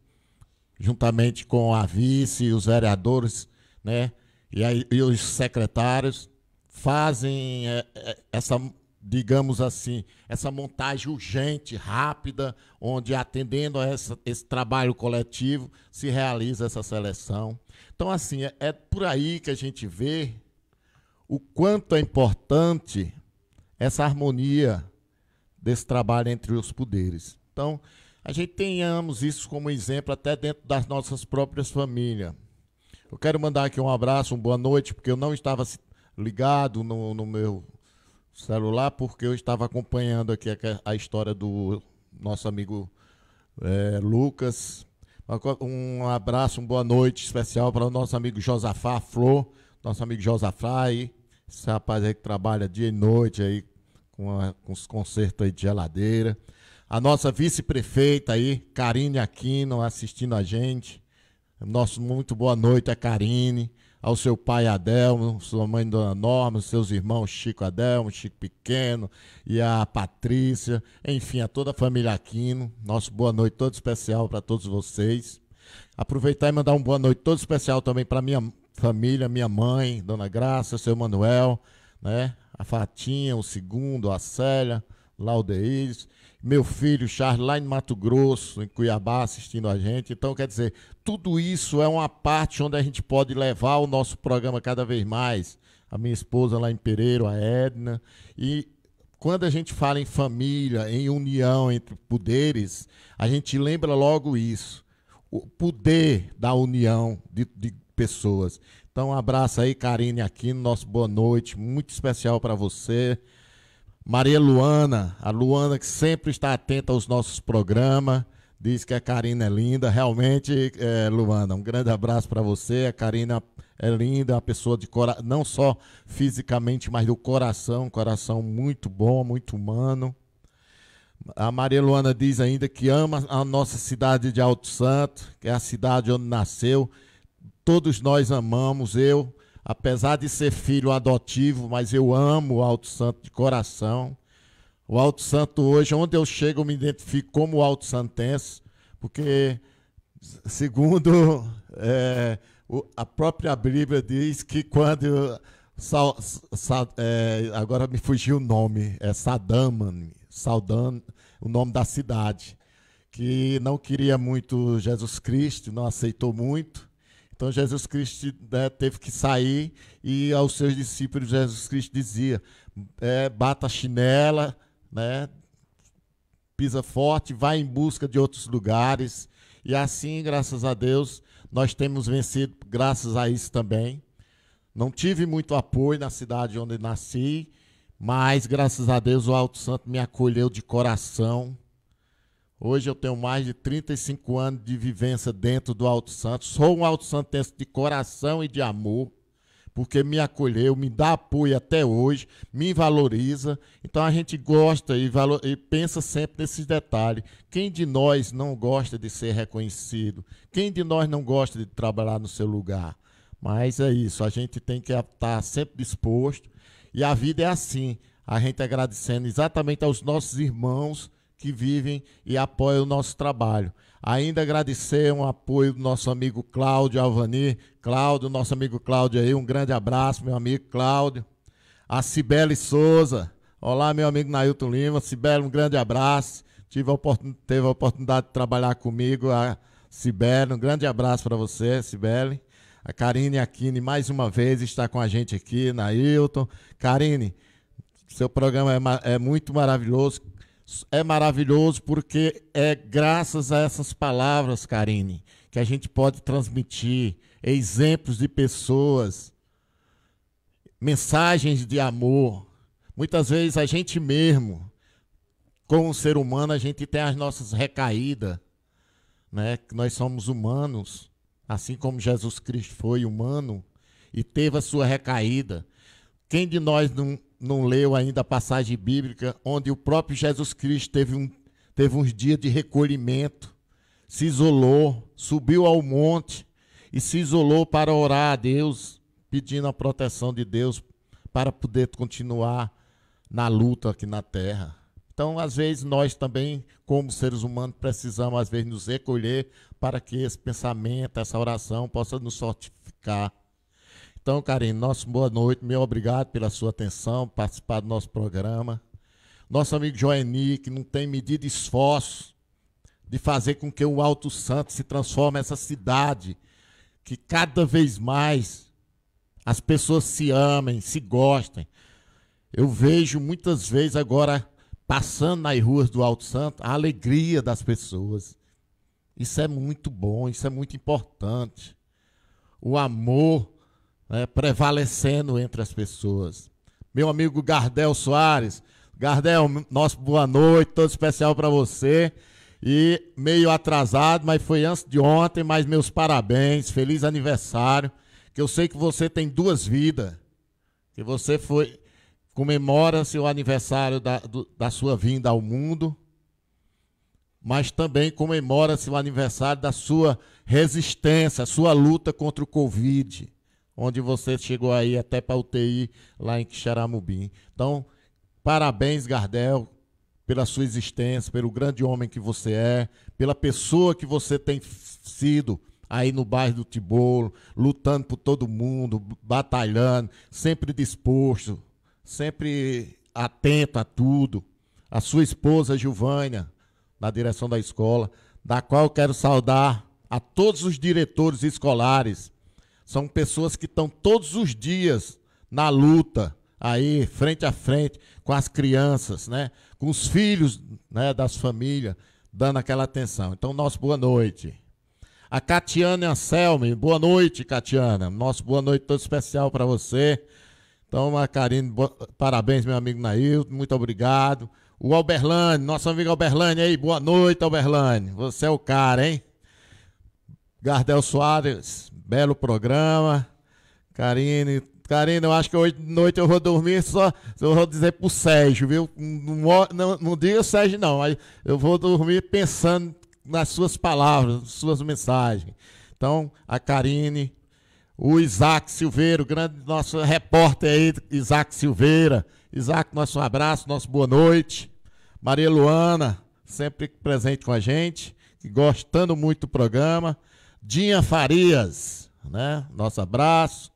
juntamente com a vice, os vereadores, né? E, aí, e os secretários fazem é, é, essa, digamos assim, essa montagem urgente, rápida, onde atendendo a essa, esse trabalho coletivo se realiza essa seleção. Então, assim, é, é por aí que a gente vê o quanto é importante essa harmonia desse trabalho entre os poderes. Então, a gente tenhamos isso como exemplo até dentro das nossas próprias famílias. Eu quero mandar aqui um abraço, uma boa noite, porque eu não estava ligado no, no meu celular, porque eu estava acompanhando aqui a, a história do nosso amigo é, Lucas. Um abraço, uma boa noite especial para o nosso amigo Josafá Flor, nosso amigo Josafá aí, esse rapaz aí que trabalha dia e noite aí com, a, com os concertos aí de geladeira a nossa vice-prefeita aí, Karine Aquino, assistindo a gente. Nosso muito boa noite a Karine, ao seu pai Adelmo, sua mãe Dona Norma, seus irmãos Chico Adelmo, Chico Pequeno e a Patrícia, enfim, a toda a família Aquino. Nosso boa noite todo especial para todos vocês. Aproveitar e mandar um boa noite todo especial também para minha família, minha mãe, Dona Graça, seu Manuel, né? A Fatinha, o segundo, a Célia, Laudeires meu filho Charles lá em Mato Grosso, em Cuiabá, assistindo a gente. Então, quer dizer, tudo isso é uma parte onde a gente pode levar o nosso programa cada vez mais. A minha esposa lá em Pereiro, a Edna. E quando a gente fala em família, em união entre poderes, a gente lembra logo isso. O poder da união de, de pessoas. Então, um abraço aí, Karine no nosso boa noite, muito especial para você. Maria Luana, a Luana que sempre está atenta aos nossos programas, diz que a Karina é linda. Realmente, é, Luana, um grande abraço para você. A Karina é linda, é uma pessoa de cora não só fisicamente, mas do coração, coração muito bom, muito humano. A Maria Luana diz ainda que ama a nossa cidade de Alto Santo, que é a cidade onde nasceu. Todos nós amamos, eu apesar de ser filho adotivo, mas eu amo o Alto Santo de coração. O Alto Santo hoje, onde eu chego, eu me identifico como Alto Santense, porque, segundo é, o, a própria Bíblia diz que quando. é, agora me fugiu o nome, é Saddam, Saldan, o nome da cidade, que não queria muito Jesus Cristo, não aceitou muito, então Jesus Cristo né, teve que sair e aos seus discípulos Jesus Cristo dizia: é, bata a chinela, né, pisa forte, vai em busca de outros lugares. E assim, graças a Deus, nós temos vencido, graças a isso também. Não tive muito apoio na cidade onde nasci, mas graças a Deus o Alto Santo me acolheu de coração Hoje eu tenho mais de 35 anos de vivência dentro do Alto Santo. Sou um Alto Santense de coração e de amor, porque me acolheu, me dá apoio até hoje, me valoriza. Então a gente gosta e, valor, e pensa sempre nesses detalhes. Quem de nós não gosta de ser reconhecido? Quem de nós não gosta de trabalhar no seu lugar? Mas é isso, a gente tem que estar sempre disposto. E a vida é assim. A gente agradecendo exatamente aos nossos irmãos que vivem e apoiam o nosso trabalho. Ainda agradecer um apoio do nosso amigo Cláudio Alvani. Cláudio, nosso amigo Cláudio aí, um grande abraço, meu amigo Cláudio. A Cibele Souza. Olá, meu amigo Nailton Lima. Cibele, um grande abraço. Tive a teve a oportunidade de trabalhar comigo, a Cibele. Um grande abraço para você, Cibele. A Karine Aquini, mais uma vez, está com a gente aqui, Nailton. Karine, seu programa é, é, muito maravilhoso é maravilhoso porque é graças a essas palavras, Karine, que a gente pode transmitir exemplos de pessoas, mensagens de amor. Muitas vezes a gente mesmo, como ser humano, a gente tem as nossas recaídas, né? Nós somos humanos, assim como Jesus Cristo foi humano e teve a sua recaída. Quem de nós não não leu ainda a passagem bíblica onde o próprio Jesus Cristo teve, um, teve uns dias de recolhimento, se isolou, subiu ao monte e se isolou para orar a Deus, pedindo a proteção de Deus para poder continuar na luta aqui na terra. Então, às vezes, nós também, como seres humanos, precisamos, às vezes, nos recolher para que esse pensamento, essa oração possa nos fortificar. Então, Karine, nosso boa noite, meu obrigado pela sua atenção, participar do nosso programa. Nosso amigo Joeni, que não tem medido esforço de fazer com que o Alto Santo se transforme essa cidade, que cada vez mais as pessoas se amem, se gostem. Eu vejo muitas vezes agora, passando nas ruas do Alto Santo, a alegria das pessoas. Isso é muito bom, isso é muito importante. O amor né, prevalecendo entre as pessoas. Meu amigo Gardel Soares. Gardel, nosso boa noite, todo especial para você. E meio atrasado, mas foi antes de ontem, mas meus parabéns, feliz aniversário. Que eu sei que você tem duas vidas. Que você foi comemora seu aniversário da, do, da sua vinda ao mundo, mas também comemora seu aniversário da sua resistência, a sua luta contra o Covid onde você chegou aí até para UTI lá em Xaramubim. Então, parabéns, Gardel, pela sua existência, pelo grande homem que você é, pela pessoa que você tem sido aí no bairro do Tibolo, lutando por todo mundo, batalhando, sempre disposto, sempre atento a tudo. A sua esposa, Gilvânia, na direção da escola, da qual eu quero saudar a todos os diretores escolares são pessoas que estão todos os dias na luta, aí, frente a frente, com as crianças, né? Com os filhos né, das famílias, dando aquela atenção. Então, nosso boa noite. A Catiana Anselme, boa noite, Catiana. Nosso boa noite todo especial para você. Então, Karine, parabéns, meu amigo Nail, muito obrigado. O Alberlane, nosso amigo Alberlane aí, boa noite, Alberlane. Você é o cara, hein? Gardel Soares, Belo programa. Karine, Karine, eu acho que hoje de noite eu vou dormir só, eu vou dizer pro Sérgio, viu? Não, não, não diga o Sérgio não, mas eu vou dormir pensando nas suas palavras, nas suas mensagens. Então, a Karine, o Isaac Silveira, o grande nosso repórter aí, Isaac Silveira. Isaac, nosso abraço, nosso boa noite. Maria Luana, sempre presente com a gente, gostando muito do programa. Dinha Farias, né? Nosso abraço.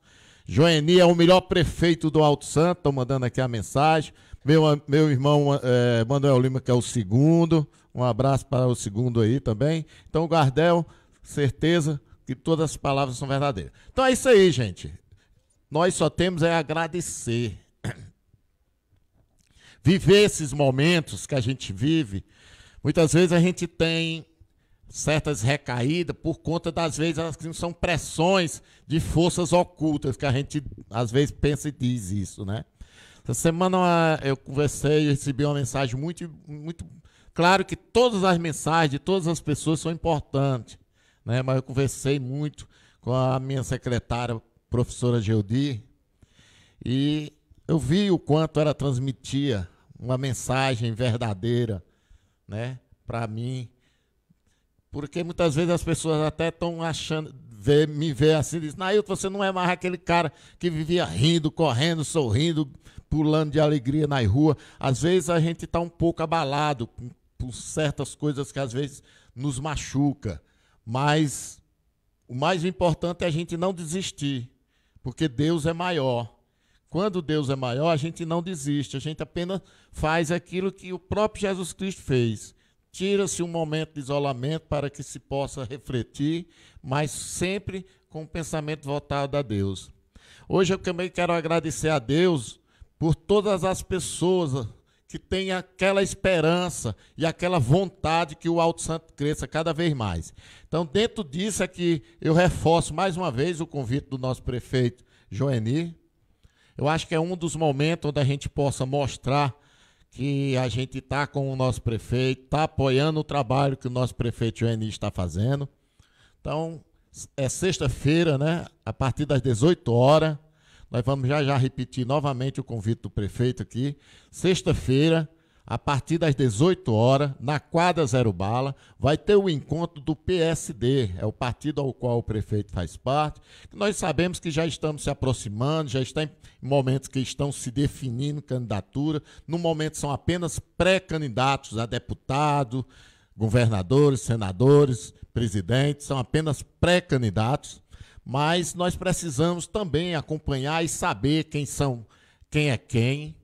Joeni é o melhor prefeito do Alto Santo, estou mandando aqui a mensagem. Meu, meu irmão é, Manuel Lima, que é o segundo. Um abraço para o segundo aí também. Então, Gardel, certeza que todas as palavras são verdadeiras. Então é isso aí, gente. Nós só temos é agradecer. Viver esses momentos que a gente vive. Muitas vezes a gente tem certas recaídas por conta das vezes elas são pressões de forças ocultas que a gente às vezes pensa e diz isso, né? Essa semana ah, eu conversei e recebi uma mensagem muito, muito claro que todas as mensagens de todas as pessoas são importantes, né? Mas eu conversei muito com a minha secretária, professora Geudi, e eu vi o quanto ela transmitia uma mensagem verdadeira, né? Para mim, porque muitas vezes as pessoas até estão achando, vê, me ver assim, diz, Nailton, você não é mais aquele cara que vivia rindo, correndo, sorrindo, pulando de alegria na rua. Às vezes a gente está um pouco abalado por certas coisas que às vezes nos machuca. Mas o mais importante é a gente não desistir, porque Deus é maior. Quando Deus é maior, a gente não desiste, a gente apenas faz aquilo que o próprio Jesus Cristo fez. Tira-se um momento de isolamento para que se possa refletir, mas sempre com o pensamento voltado a Deus. Hoje eu também quero agradecer a Deus por todas as pessoas que têm aquela esperança e aquela vontade que o Alto Santo cresça cada vez mais. Então, dentro disso é que eu reforço mais uma vez o convite do nosso prefeito Joeni. Eu acho que é um dos momentos onde a gente possa mostrar que a gente está com o nosso prefeito, está apoiando o trabalho que o nosso prefeito Joeni está fazendo. Então, é sexta-feira, né? A partir das 18 horas, nós vamos já já repetir novamente o convite do prefeito aqui. Sexta-feira, a partir das 18 horas, na quadra Zero Bala, vai ter o encontro do PSD, é o partido ao qual o prefeito faz parte. Nós sabemos que já estamos se aproximando, já está em momentos que estão se definindo candidatura. No momento são apenas pré-candidatos a deputado, governadores, senadores, presidentes, são apenas pré-candidatos. Mas nós precisamos também acompanhar e saber quem são, quem é quem,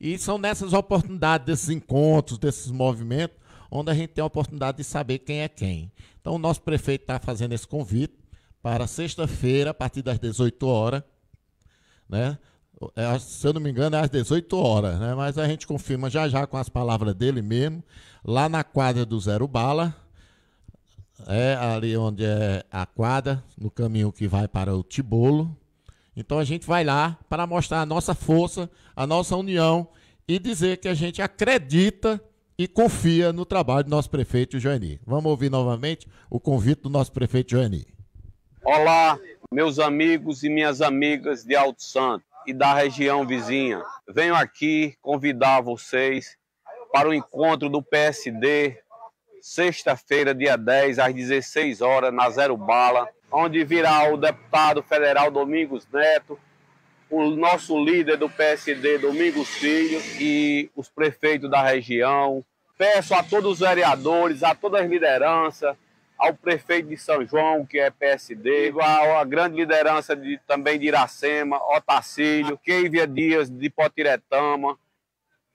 e são nessas oportunidades, desses encontros, desses movimentos, onde a gente tem a oportunidade de saber quem é quem. Então, o nosso prefeito está fazendo esse convite para sexta-feira, a partir das 18 horas, né? É, se eu não me engano, é às 18 horas, né? Mas a gente confirma já já com as palavras dele mesmo, lá na quadra do Zero Bala, é ali onde é a quadra, no caminho que vai para o Tibolo, então a gente vai lá para mostrar a nossa força, a nossa união e dizer que a gente acredita e confia no trabalho do nosso prefeito Joani. Vamos ouvir novamente o convite do nosso prefeito Joani. Olá, meus amigos e minhas amigas de Alto Santo e da região vizinha. Venho aqui convidar vocês para o encontro do PSD, sexta-feira, dia 10, às 16 horas, na Zero Bala, onde virá o deputado federal Domingos Neto, o nosso líder do PSD, Domingos Filho, e os prefeitos da região. Peço a todos os vereadores, a todas as lideranças, ao prefeito de São João, que é PSD, a, a grande liderança de, também de Iracema, Otacílio, Keivia Dias, de Potiretama,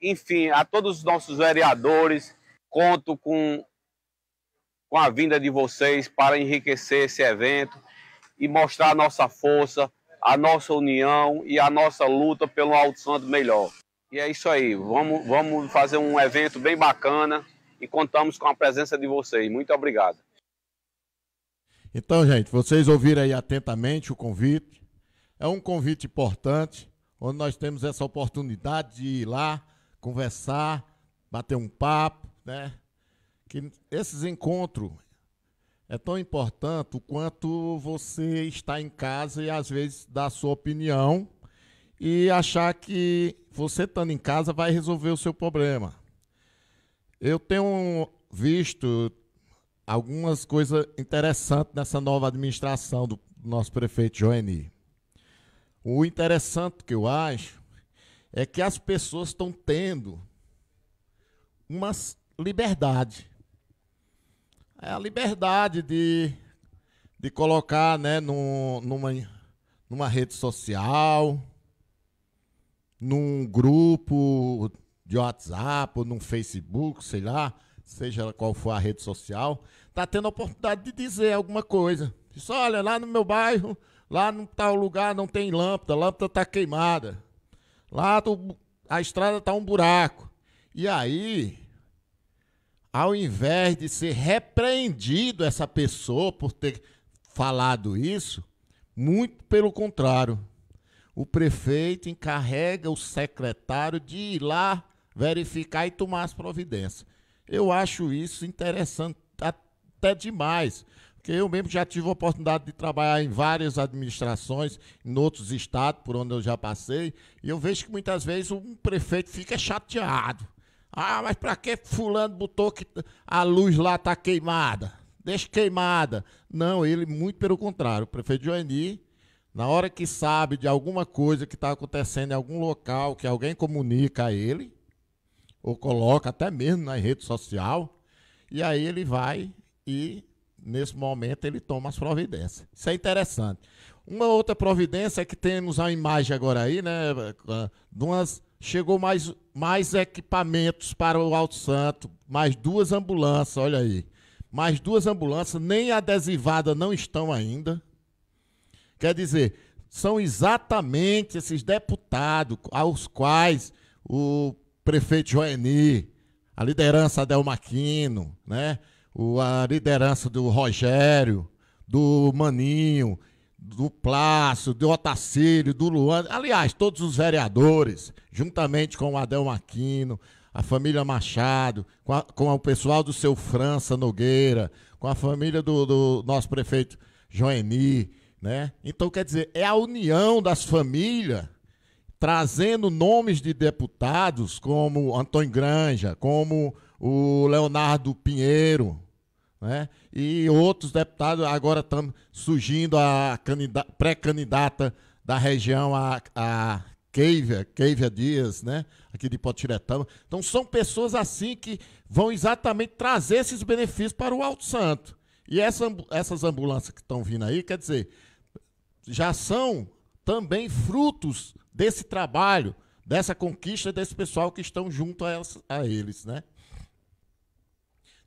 enfim, a todos os nossos vereadores, conto com com a vinda de vocês para enriquecer esse evento e mostrar a nossa força, a nossa união e a nossa luta pelo Alto Santo melhor. E é isso aí, vamos, vamos fazer um evento bem bacana e contamos com a presença de vocês. Muito obrigado. Então, gente, vocês ouviram aí atentamente o convite. É um convite importante, onde nós temos essa oportunidade de ir lá, conversar, bater um papo, né? que esses encontros é tão importante quanto você estar em casa e às vezes dar a sua opinião e achar que você estando em casa vai resolver o seu problema. Eu tenho visto algumas coisas interessantes nessa nova administração do nosso prefeito Joeni. O interessante que eu acho é que as pessoas estão tendo uma liberdade é a liberdade de, de colocar né, no numa, numa rede social, num grupo de WhatsApp, ou num Facebook, sei lá, seja qual for a rede social, está tendo a oportunidade de dizer alguma coisa. Diz, olha, lá no meu bairro, lá no tal lugar não tem lâmpada, a lâmpada está queimada. Lá do, a estrada está um buraco. E aí ao invés de ser repreendido essa pessoa por ter falado isso, muito pelo contrário. O prefeito encarrega o secretário de ir lá verificar e tomar as providências. Eu acho isso interessante até demais, porque eu mesmo já tive a oportunidade de trabalhar em várias administrações, em outros estados por onde eu já passei, e eu vejo que muitas vezes um prefeito fica chateado ah, mas pra que fulano botou que a luz lá tá queimada? Deixa queimada. Não, ele muito pelo contrário. O prefeito Joani, na hora que sabe de alguma coisa que está acontecendo em algum local, que alguém comunica a ele, ou coloca até mesmo na rede social, e aí ele vai e, nesse momento, ele toma as providências. Isso é interessante. Uma outra providência é que temos a imagem agora aí, né, eh, de umas Chegou mais, mais equipamentos para o Alto Santo, mais duas ambulâncias, olha aí. Mais duas ambulâncias, nem adesivadas não estão ainda. Quer dizer, são exatamente esses deputados aos quais o prefeito Joeni, a liderança da Elmaquino, né? o, a liderança do Rogério, do Maninho do Plácio, do Otacílio, do Luan, aliás, todos os vereadores, juntamente com o Adel Aquino, a família Machado, com, a, com, o pessoal do seu França Nogueira, com a família do, do nosso prefeito Joeni, né? Então, quer dizer, é a união das famílias trazendo nomes de deputados como Antônio Granja, como o Leonardo Pinheiro, né? E outros deputados agora estão surgindo a pré-candidata da região, a, a Keivia, Keivia Dias, né? aqui de Potiretama. Então são pessoas assim que vão exatamente trazer esses benefícios para o Alto Santo. E essa, essas ambulâncias que estão vindo aí, quer dizer, já são também frutos desse trabalho, dessa conquista desse pessoal que estão junto a, a eles, né?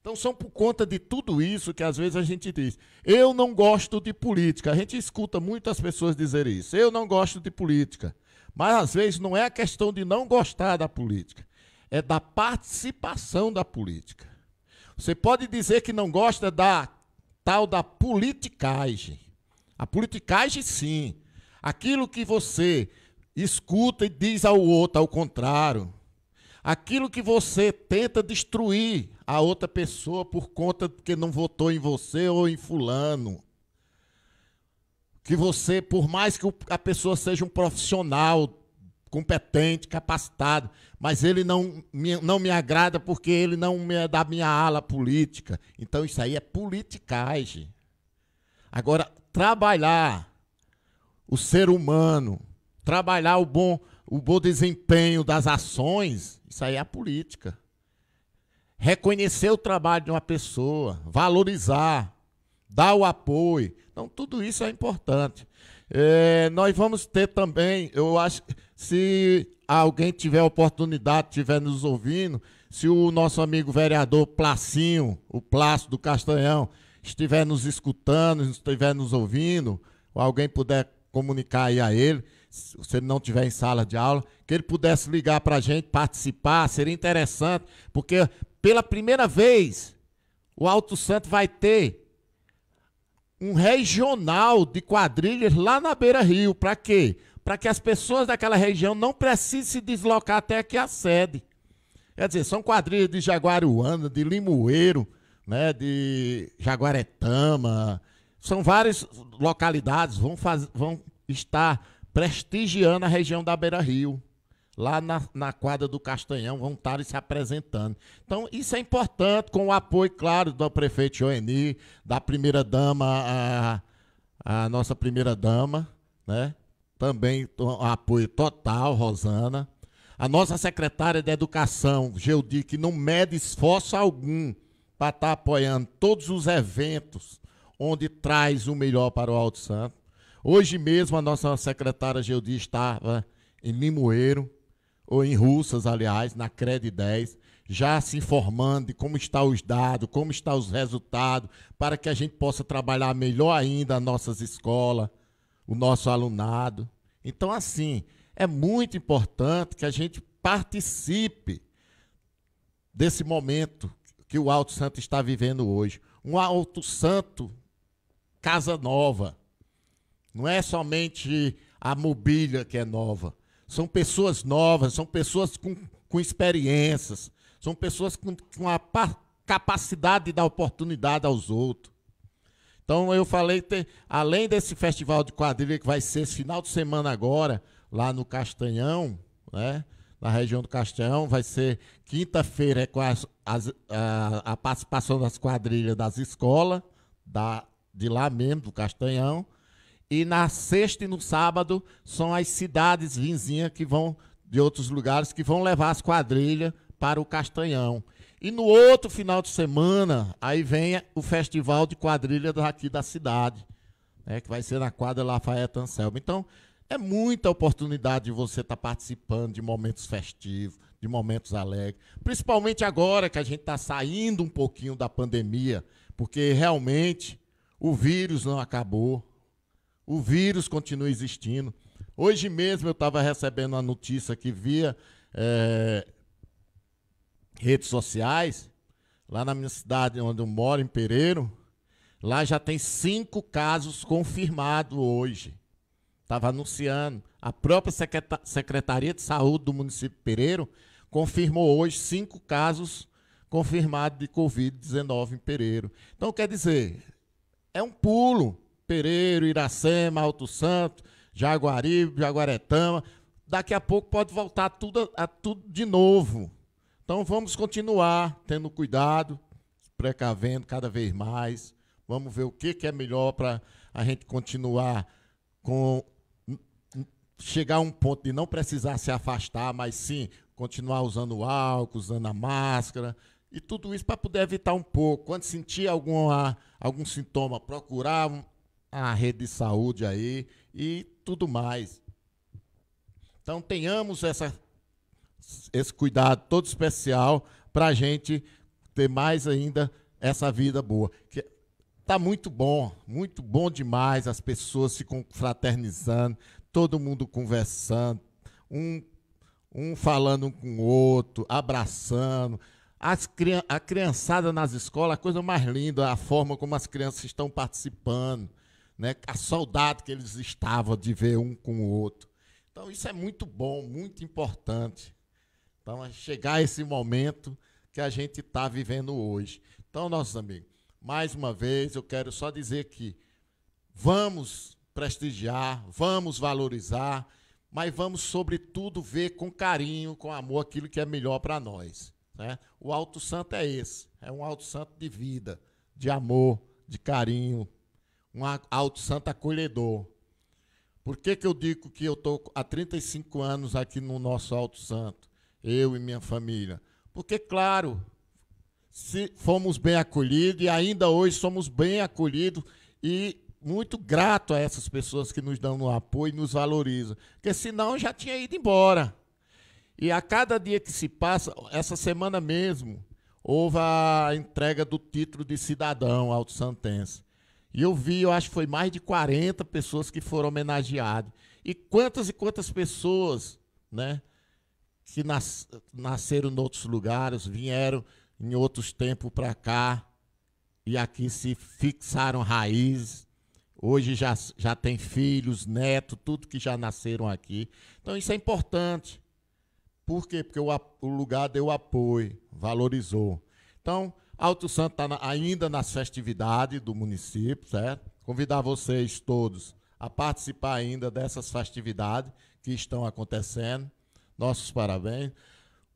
Então são por conta de tudo isso que às vezes a gente diz: eu não gosto de política. A gente escuta muitas pessoas dizer isso. Eu não gosto de política. Mas às vezes não é a questão de não gostar da política, é da participação da política. Você pode dizer que não gosta da tal da politicagem. A politicagem sim, aquilo que você escuta e diz ao outro ao contrário, aquilo que você tenta destruir a outra pessoa por conta que não votou em você ou em fulano. Que você, por mais que a pessoa seja um profissional competente, capacitado, mas ele não me, não me agrada porque ele não é da minha ala política. Então isso aí é politicagem. Agora, trabalhar o ser humano, trabalhar o bom, o bom desempenho das ações, isso aí é a política reconhecer o trabalho de uma pessoa, valorizar, dar o apoio. Então, tudo isso é importante. É, nós vamos ter também, eu acho, se alguém tiver oportunidade, estiver nos ouvindo, se o nosso amigo vereador Placinho, o Plácio do Castanhão, estiver nos escutando, estiver nos ouvindo, ou alguém puder comunicar aí a ele, se ele não estiver em sala de aula, que ele pudesse ligar para a gente, participar, seria interessante, porque pela primeira vez, o Alto Santo vai ter um regional de quadrilhas lá na Beira Rio. Para quê? Para que as pessoas daquela região não precisem se deslocar até aqui a sede. Quer dizer, são quadrilhas de Jaguaruana, de Limoeiro, né, de Jaguaretama. São várias localidades vão, faz, vão estar prestigiando a região da Beira Rio lá na, na quadra do Castanhão, vão estar se apresentando. Então, isso é importante, com o apoio, claro, do prefeito Joeni, da primeira-dama, a, a nossa primeira-dama, né? Também apoio total, Rosana. A nossa secretária de Educação, Geudi, que não mede esforço algum para estar tá apoiando todos os eventos onde traz o melhor para o Alto Santo. Hoje mesmo a nossa secretária Geudi estava em Limoeiro, ou em Russas, aliás, na CRED 10, já se informando de como estão os dados, como estão os resultados, para que a gente possa trabalhar melhor ainda as nossas escolas, o nosso alunado. Então, assim, é muito importante que a gente participe desse momento que o Alto Santo está vivendo hoje. Um Alto Santo Casa Nova. Não é somente a mobília que é nova são pessoas novas, são pessoas com, com experiências, são pessoas com, com a capacidade de dar oportunidade aos outros. Então eu falei, que além desse festival de quadrilha que vai ser esse final de semana agora, lá no Castanhão, né? na região do Castanhão, vai ser quinta-feira é com as, as, a, a participação das quadrilhas das escolas, da, de lá mesmo, do Castanhão. E na sexta e no sábado são as cidades vizinhas que vão de outros lugares que vão levar as quadrilhas para o Castanhão. E no outro final de semana, aí vem o festival de quadrilha daqui da cidade, né, que vai ser na quadra Lafayette Anselmo. Então, é muita oportunidade de você estar tá participando de momentos festivos, de momentos alegres. Principalmente agora que a gente está saindo um pouquinho da pandemia, porque realmente o vírus não acabou. O vírus continua existindo. Hoje mesmo eu estava recebendo uma notícia que via é, redes sociais, lá na minha cidade onde eu moro, em Pereiro, lá já tem cinco casos confirmados hoje. Estava anunciando. A própria Secretaria de Saúde do município de Pereiro confirmou hoje cinco casos confirmados de Covid-19 em Pereiro. Então, quer dizer, é um pulo. Pereiro, Iracema, Alto Santo, Jaguaribe, Jaguaretama. Daqui a pouco pode voltar tudo, a, a tudo de novo. Então vamos continuar tendo cuidado, precavendo cada vez mais. Vamos ver o que, que é melhor para a gente continuar com hum, chegar a um ponto de não precisar se afastar, mas sim continuar usando o álcool, usando a máscara e tudo isso para poder evitar um pouco. Quando sentir alguma, algum sintoma, procurar a rede de saúde aí e tudo mais. Então tenhamos essa, esse cuidado todo especial para a gente ter mais ainda essa vida boa. Que tá muito bom, muito bom demais as pessoas se confraternizando, todo mundo conversando, um, um falando um com o outro, abraçando. As, a criançada nas escolas, a coisa mais linda, a forma como as crianças estão participando né? a saudade que eles estavam de ver um com o outro. Então, isso é muito bom, muito importante. Então, é chegar a esse momento que a gente está vivendo hoje. Então, nossos amigos, mais uma vez eu quero só dizer que vamos prestigiar, vamos valorizar, mas vamos, sobretudo, ver com carinho, com amor, aquilo que é melhor para nós. Né? O Alto Santo é esse, é um Alto Santo de vida, de amor, de carinho, um alto santo acolhedor. Por que, que eu digo que eu estou há 35 anos aqui no nosso alto santo, eu e minha família? Porque, claro, se fomos bem acolhidos e ainda hoje somos bem acolhidos e muito grato a essas pessoas que nos dão o apoio e nos valorizam, porque senão já tinha ido embora. E a cada dia que se passa, essa semana mesmo, houve a entrega do título de cidadão alto santense. E eu vi, eu acho que foi mais de 40 pessoas que foram homenageadas. E quantas e quantas pessoas, né, que nas, nasceram em outros lugares, vieram em outros tempos para cá e aqui se fixaram raízes. Hoje já, já tem filhos, netos, tudo que já nasceram aqui. Então isso é importante. Por quê? Porque o, o lugar deu apoio, valorizou. Então, Alto Santo está ainda nas festividades do município, certo? Convidar vocês todos a participar ainda dessas festividades que estão acontecendo. Nossos parabéns.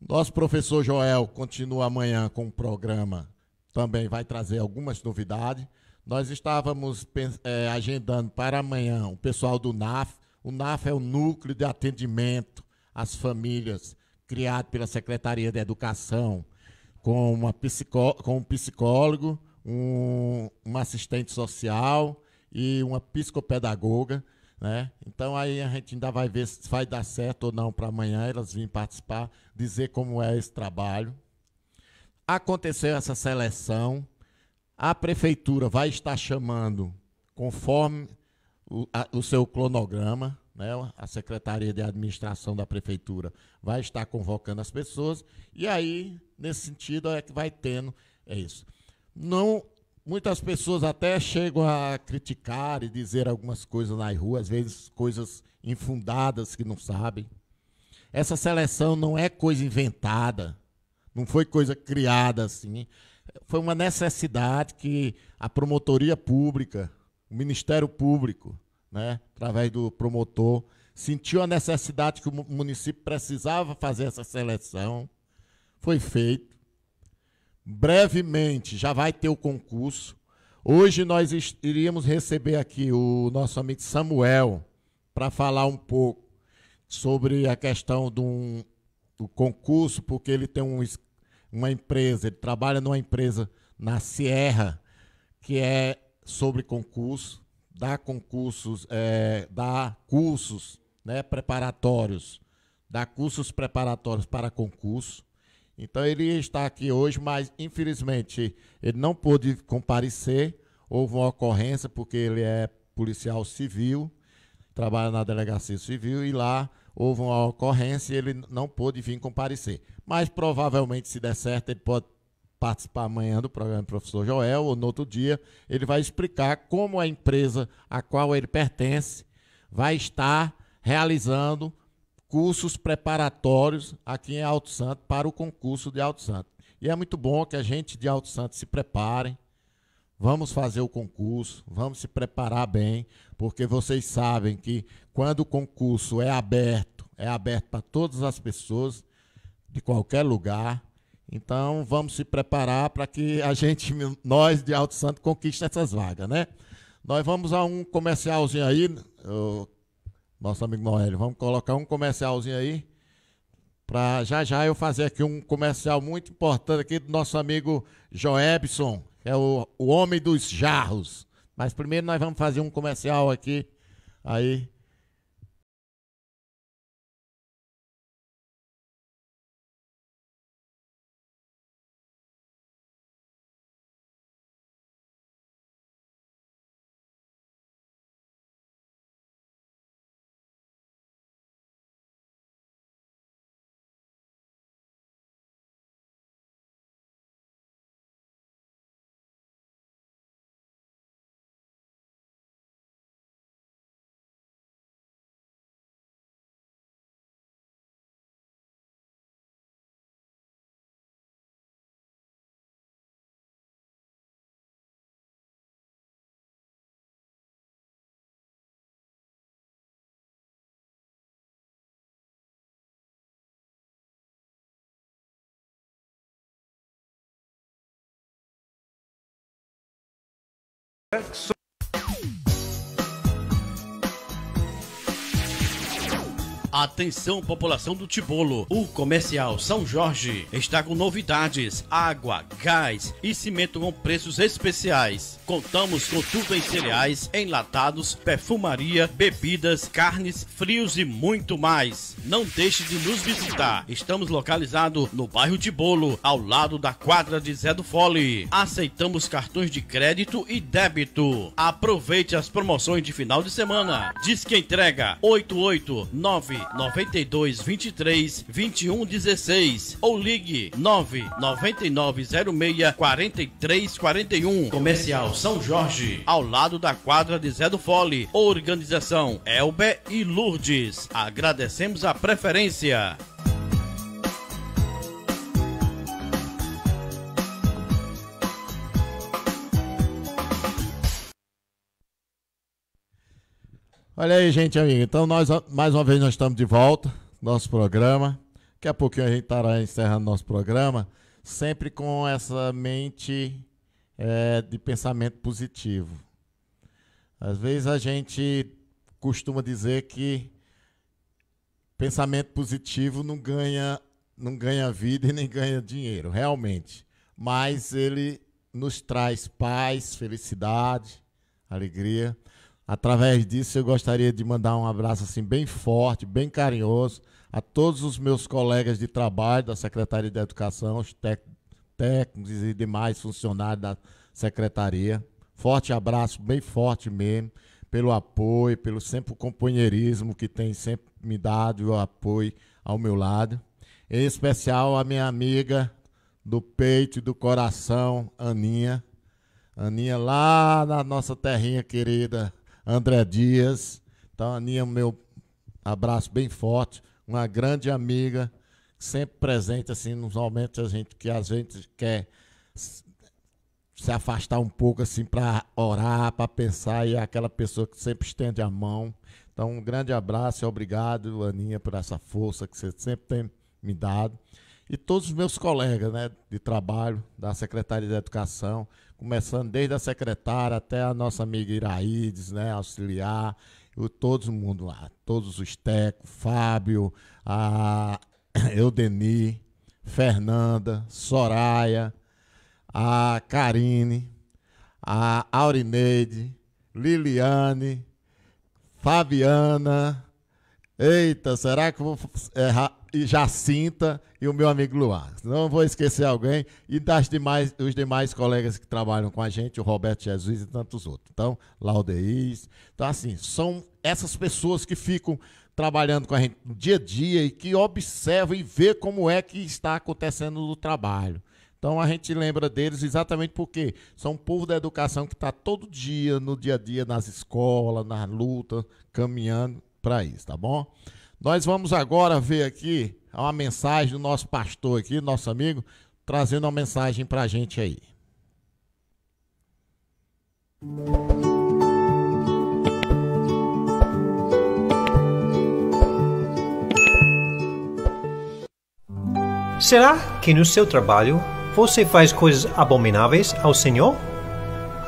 Nosso professor Joel continua amanhã com o programa, também vai trazer algumas novidades. Nós estávamos é, agendando para amanhã o pessoal do NAF. O NAF é o núcleo de atendimento às famílias criado pela Secretaria de Educação com, uma psicó com um psicólogo, um, uma assistente social e uma psicopedagoga. Né? Então aí a gente ainda vai ver se vai dar certo ou não para amanhã elas virem participar, dizer como é esse trabalho. Aconteceu essa seleção, a prefeitura vai estar chamando conforme o, a, o seu cronograma, né? A Secretaria de Administração da Prefeitura vai estar convocando as pessoas e aí, nesse sentido, é que vai tendo, é isso. Não, muitas pessoas até chegam a criticar e dizer algumas coisas na rua, às vezes coisas infundadas que não sabem. Essa seleção não é coisa inventada, não foi coisa criada assim. Foi uma necessidade que a promotoria pública, o Ministério Público, né, através do promotor, sentiu a necessidade que o município precisava fazer essa seleção, foi feito. Brevemente já vai ter o concurso. Hoje nós iríamos receber aqui o nosso amigo Samuel para falar um pouco sobre a questão do, do concurso, porque ele tem um, uma empresa, ele trabalha numa empresa na Sierra, que é sobre concurso dar concursos, é, dar cursos né, preparatórios, dar cursos preparatórios para concurso. Então ele está aqui hoje, mas infelizmente ele não pôde comparecer. Houve uma ocorrência porque ele é policial civil, trabalha na delegacia civil e lá houve uma ocorrência e ele não pôde vir comparecer. Mas provavelmente se der certo ele pode participar amanhã do programa do professor Joel, ou no outro dia, ele vai explicar como a empresa a qual ele pertence vai estar realizando cursos preparatórios aqui em Alto Santo para o concurso de Alto Santo. E é muito bom que a gente de Alto Santo se prepare. Vamos fazer o concurso, vamos se preparar bem, porque vocês sabem que quando o concurso é aberto, é aberto para todas as pessoas de qualquer lugar, então vamos se preparar para que a gente, nós de Alto Santo, conquiste essas vagas, né? Nós vamos a um comercialzinho aí, o nosso amigo Noel, vamos colocar um comercialzinho aí para já já eu fazer aqui um comercial muito importante aqui do nosso amigo Joebson, que é o, o homem dos jarros. Mas primeiro nós vamos fazer um comercial aqui aí So Atenção, população do Tibolo. O comercial São Jorge está com novidades: água, gás e cimento com preços especiais. Contamos com tudo em cereais, enlatados, perfumaria, bebidas, carnes, frios e muito mais. Não deixe de nos visitar. Estamos localizados no bairro Tibolo, ao lado da quadra de Zé do Fole. Aceitamos cartões de crédito e débito. Aproveite as promoções de final de semana. Diz que entrega 889 92 23 21 16 ou ligue 99906 43 41. Comercial São Jorge, ao lado da quadra de Zé do Fole. Organização Elbe e Lourdes. Agradecemos a preferência. Olha aí, gente, amigo. Então, nós, mais uma vez, nós estamos de volta. Nosso programa. Daqui a pouquinho a gente estará encerrando nosso programa. Sempre com essa mente é, de pensamento positivo. Às vezes a gente costuma dizer que pensamento positivo não ganha, não ganha vida e nem ganha dinheiro, realmente. Mas ele nos traz paz, felicidade, alegria. Através disso, eu gostaria de mandar um abraço assim bem forte, bem carinhoso a todos os meus colegas de trabalho da Secretaria de Educação, os técnicos e demais funcionários da secretaria. Forte abraço, bem forte mesmo, pelo apoio, pelo sempre companheirismo que tem sempre me dado e o apoio ao meu lado. Em especial a minha amiga do peito e do coração, Aninha. Aninha lá na nossa terrinha querida, André Dias. Então, Aninha, meu abraço bem forte, uma grande amiga, sempre presente, assim, nos momentos a gente, que a gente quer se afastar um pouco, assim, para orar, para pensar, e é aquela pessoa que sempre estende a mão. Então, um grande abraço e obrigado, Aninha, por essa força que você sempre tem me dado. E todos os meus colegas né, de trabalho da Secretaria de Educação, começando desde a secretária até a nossa amiga Iraides, né, auxiliar, o todo mundo lá, todos os tecos, Fábio, a Eudeni, Fernanda, Soraya, a Karine, a Aurineide, Liliane, Fabiana, Eita, será que eu vou errar e Jacinta e o meu amigo Luar? Não vou esquecer alguém e das demais, os demais colegas que trabalham com a gente, o Roberto Jesus e tantos outros. Então, Laudeis. Então, assim, são essas pessoas que ficam trabalhando com a gente no dia a dia e que observam e vê como é que está acontecendo no trabalho. Então a gente lembra deles exatamente porque são um povo da educação que está todo dia, no dia a dia, nas escolas, na luta, caminhando para isso, tá bom? Nós vamos agora ver aqui uma mensagem do nosso pastor aqui, nosso amigo, trazendo uma mensagem para a gente aí. Será que no seu trabalho você faz coisas abomináveis ao Senhor?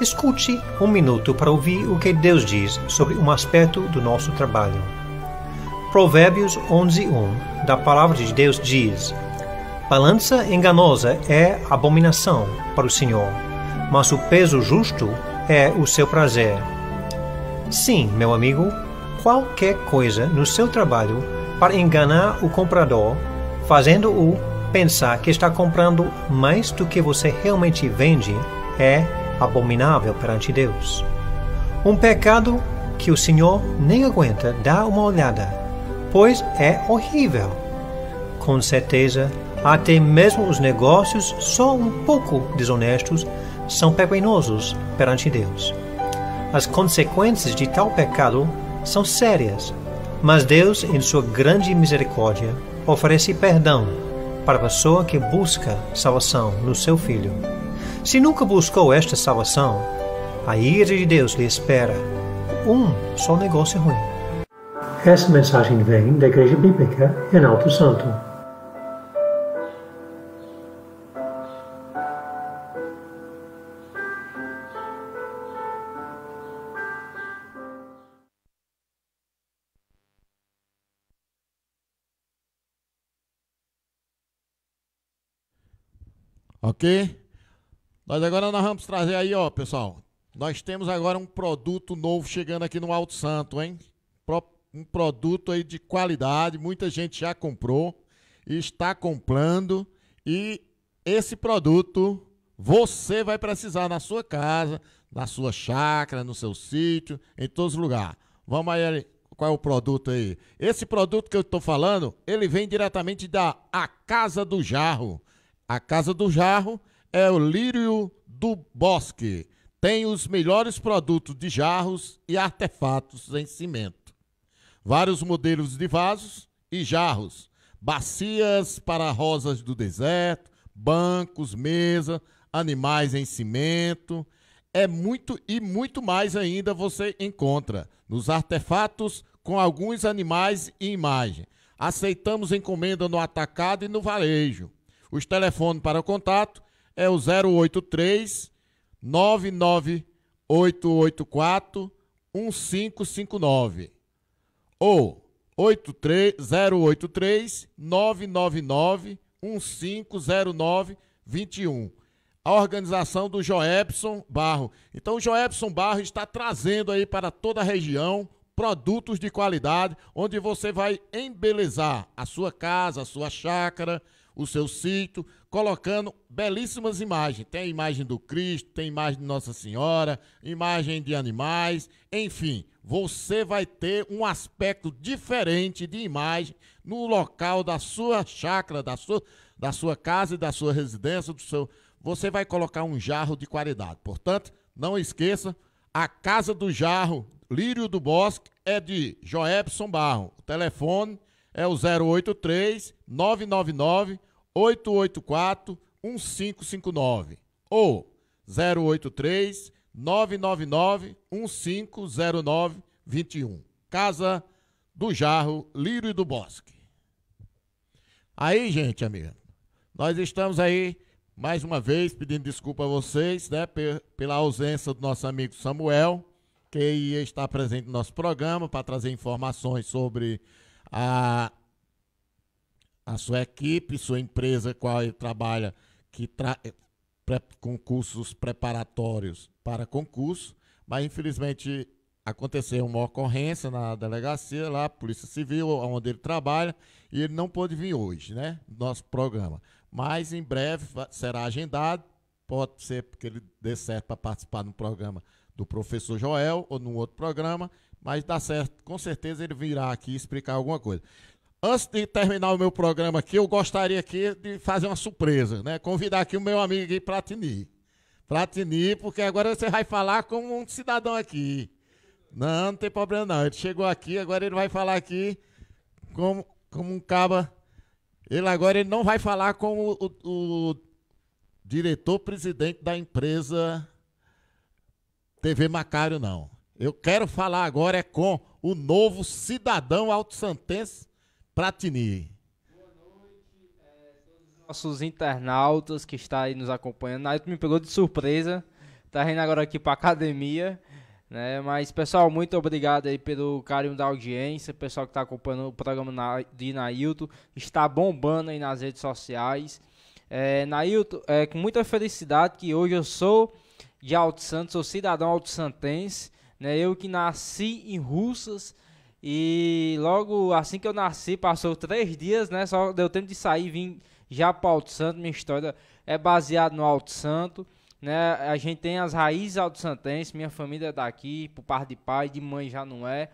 Escute um minuto para ouvir o que Deus diz sobre um aspecto do nosso trabalho. Provérbios 11:1 da palavra de Deus diz: Balança enganosa é abominação para o Senhor, mas o peso justo é o seu prazer. Sim, meu amigo, qualquer coisa no seu trabalho para enganar o comprador, fazendo-o pensar que está comprando mais do que você realmente vende, é abominável perante Deus. Um pecado que o Senhor nem aguenta dar uma olhada, pois é horrível. Com certeza, até mesmo os negócios só um pouco desonestos são pecaminosos perante Deus. As consequências de tal pecado são sérias, mas Deus, em sua grande misericórdia, oferece perdão para a pessoa que busca salvação no seu Filho. Se nunca buscou esta salvação, a ira de Deus lhe espera. Um só negócio ruim. Essa mensagem vem da Igreja Bíblica em Alto Santo. Ok? Mas agora nós vamos trazer aí, ó, pessoal. Nós temos agora um produto novo chegando aqui no Alto Santo, hein? Um produto aí de qualidade, muita gente já comprou, está comprando e esse produto você vai precisar na sua casa, na sua chácara, no seu sítio, em todos os lugares. Vamos aí, qual é o produto aí? Esse produto que eu estou falando, ele vem diretamente da A Casa do Jarro. A Casa do Jarro é o Lírio do Bosque. Tem os melhores produtos de jarros e artefatos em cimento. Vários modelos de vasos e jarros, bacias para rosas do deserto, bancos, mesa, animais em cimento, é muito e muito mais ainda você encontra nos artefatos com alguns animais e imagem. Aceitamos encomenda no atacado e no varejo. Os telefones para contato é o 083 99884 1559 ou 83 083 999 1509 21. A organização do Joepson Barro. Então, o Joepson Barro está trazendo aí para toda a região produtos de qualidade, onde você vai embelezar a sua casa, a sua chácara, o seu sítio, colocando belíssimas imagens. Tem a imagem do Cristo, tem a imagem de Nossa Senhora, imagem de animais, enfim, você vai ter um aspecto diferente de imagem no local da sua chácara, da sua, da sua casa e da sua residência, do seu. Você vai colocar um jarro de qualidade. Portanto, não esqueça, a casa do jarro Lírio do Bosque é de Joebson Barro. O telefone é o 083 999 884 1559 ou 083 999 1509 21. Casa do Jarro, Lírio e do Bosque. Aí, gente, amiga, nós estamos aí mais uma vez pedindo desculpa a vocês, né, pela ausência do nosso amigo Samuel, que ia estar presente no nosso programa para trazer informações sobre a, a sua equipe, sua empresa qual ele trabalha, que traz eh, concursos preparatórios para concurso, mas infelizmente aconteceu uma ocorrência na delegacia lá, Polícia Civil, onde ele trabalha, e ele não pôde vir hoje, né? Nosso programa. Mas em breve será agendado, pode ser porque ele dê certo para participar no programa do professor Joel ou num outro programa, mas dá tá certo, com certeza ele virá aqui explicar alguma coisa. Antes de terminar o meu programa aqui, eu gostaria aqui de fazer uma surpresa, né? Convidar aqui o meu amigo aqui, Platini. Platini, porque agora você vai falar como um cidadão aqui. Não, não tem problema não. Ele chegou aqui, agora ele vai falar aqui como, como um caba. Ele agora ele não vai falar como o, o, o diretor-presidente da empresa TV Macário, não. Eu quero falar agora é com o novo cidadão alto-santense Pratini. Boa noite é, todos os nossos internautas que estão aí nos acompanhando. Naito me pegou de surpresa, tá vindo agora aqui para academia. Né? Mas, pessoal, muito obrigado aí pelo carinho da audiência, pessoal que está acompanhando o programa de Nailton. Está bombando aí nas redes sociais. É, Nailton, é com muita felicidade que hoje eu sou de Alto Santo, sou cidadão alto-santense né? Eu que nasci em Russas e logo assim que eu nasci, passou três dias, né? Só deu tempo de sair e vim já para Alto Santo. Minha história é baseada no Alto Santo. Né? A gente tem as raízes alto santenses, minha família é daqui, por parte de pai, de mãe já não é,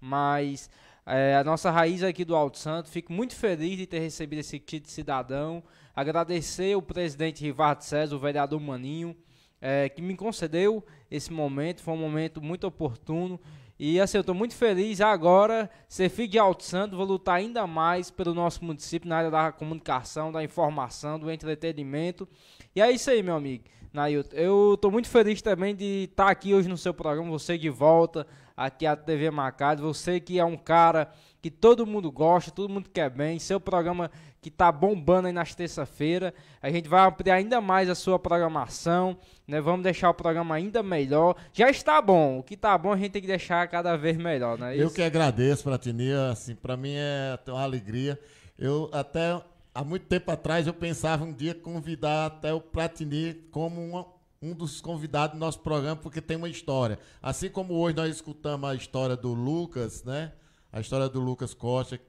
mas é, a nossa raiz aqui do Alto Santo. Fico muito feliz de ter recebido esse kit de cidadão. Agradecer o presidente Rivardo César, o vereador Maninho, é, que me concedeu esse momento. Foi um momento muito oportuno. E assim, eu estou muito feliz agora. filho de Alto Santo, vou lutar ainda mais pelo nosso município na área da comunicação, da informação, do entretenimento. E é isso aí, meu amigo. Nailton, eu estou muito feliz também de estar tá aqui hoje no seu programa, você de volta aqui à TV Macado, você que é um cara que todo mundo gosta, todo mundo quer bem, seu programa que está bombando aí nas terça-feira. A gente vai ampliar ainda mais a sua programação, né? Vamos deixar o programa ainda melhor. Já está bom, o que está bom a gente tem que deixar cada vez melhor, né? Eu que agradeço, Pratinia, assim, para mim é uma alegria. Eu até há muito tempo atrás eu pensava um dia convidar até o Pratini como uma, um dos convidados do nosso programa, porque tem uma história. Assim como hoje nós escutamos a história do Lucas, né? A história do Lucas Costa,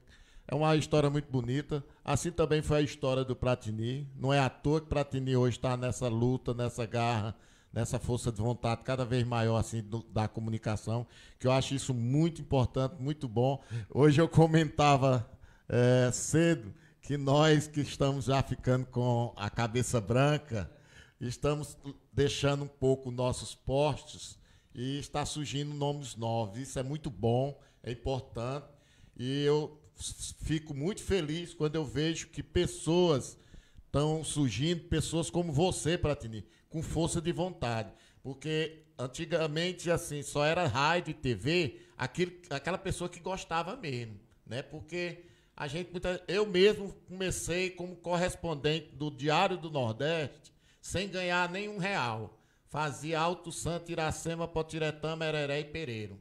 é uma história muito bonita. Assim também foi a história do Pratini. Não é à toa que Pratini hoje está nessa luta, nessa garra, nessa força de vontade cada vez maior assim do, da comunicação, que eu acho isso muito importante, muito bom. Hoje eu comentava é, cedo que nós que estamos já ficando com a cabeça branca, estamos deixando um pouco nossos postos e está surgindo nomes novos. Isso é muito bom, é importante. E eu fico muito feliz quando eu vejo que pessoas estão surgindo, pessoas como você, Pratini, com força de vontade. Porque antigamente, assim, só era rádio e TV aquele, aquela pessoa que gostava mesmo, né? Porque a gente, muita, eu mesmo comecei como correspondente do Diário do Nordeste, sem ganhar nenhum real. Fazia Alto Santo, Iracema, Potiretama, Hereré e Pereiro.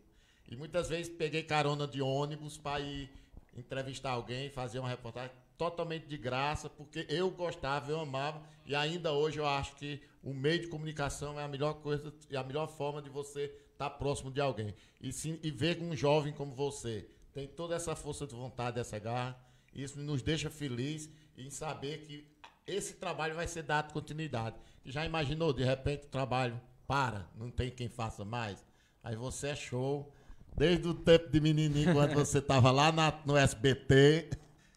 E muitas vezes peguei carona de ônibus para ir entrevistar alguém, fazer uma reportagem totalmente de graça, porque eu gostava, eu amava, e ainda hoje eu acho que o meio de comunicação é a melhor coisa e a melhor forma de você estar tá próximo de alguém. E, sim, e ver um jovem como você tem toda essa força de vontade, essa garra, isso nos deixa feliz em saber que esse trabalho vai ser dado continuidade. Já imaginou, de repente, o trabalho para, não tem quem faça mais? Aí você é show Desde o tempo de menininho, quando você estava lá na, no SBT,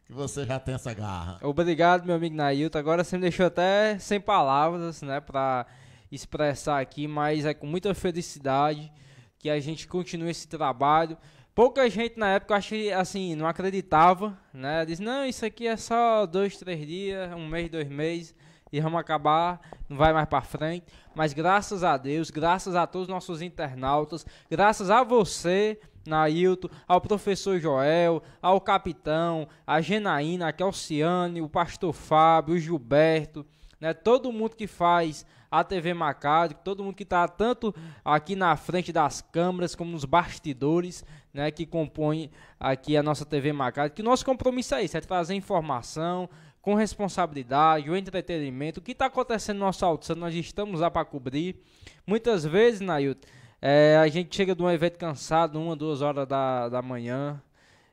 que você já tem essa garra. Obrigado, meu amigo Nailton. Agora você me deixou até sem palavras, né, para expressar aqui, mas é com muita felicidade que a gente continua esse trabalho. Pouca gente na época, acho que, assim, não acreditava, né? Diz, não, isso aqui é só dois, três dias, um mês, dois meses e vamos acabar, não vai mais para frente. Mas graças a Deus, graças a todos os nossos internautas, graças a você, Nailton, ao professor Joel, ao capitão, a Genaína, a Kelciane, o pastor Fábio, o Gilberto, né, todo mundo que faz a TV Macádio, todo mundo que está tanto aqui na frente das câmeras como nos bastidores, né, que compõem aqui a nossa TV Macádio, que o nosso compromisso é isso, é trazer informação, com responsabilidade, o entretenimento. O que está acontecendo no nosso Santo, nós estamos lá para cobrir. Muitas vezes, Nailton, é, a gente chega de um evento cansado, uma, duas horas da, da manhã,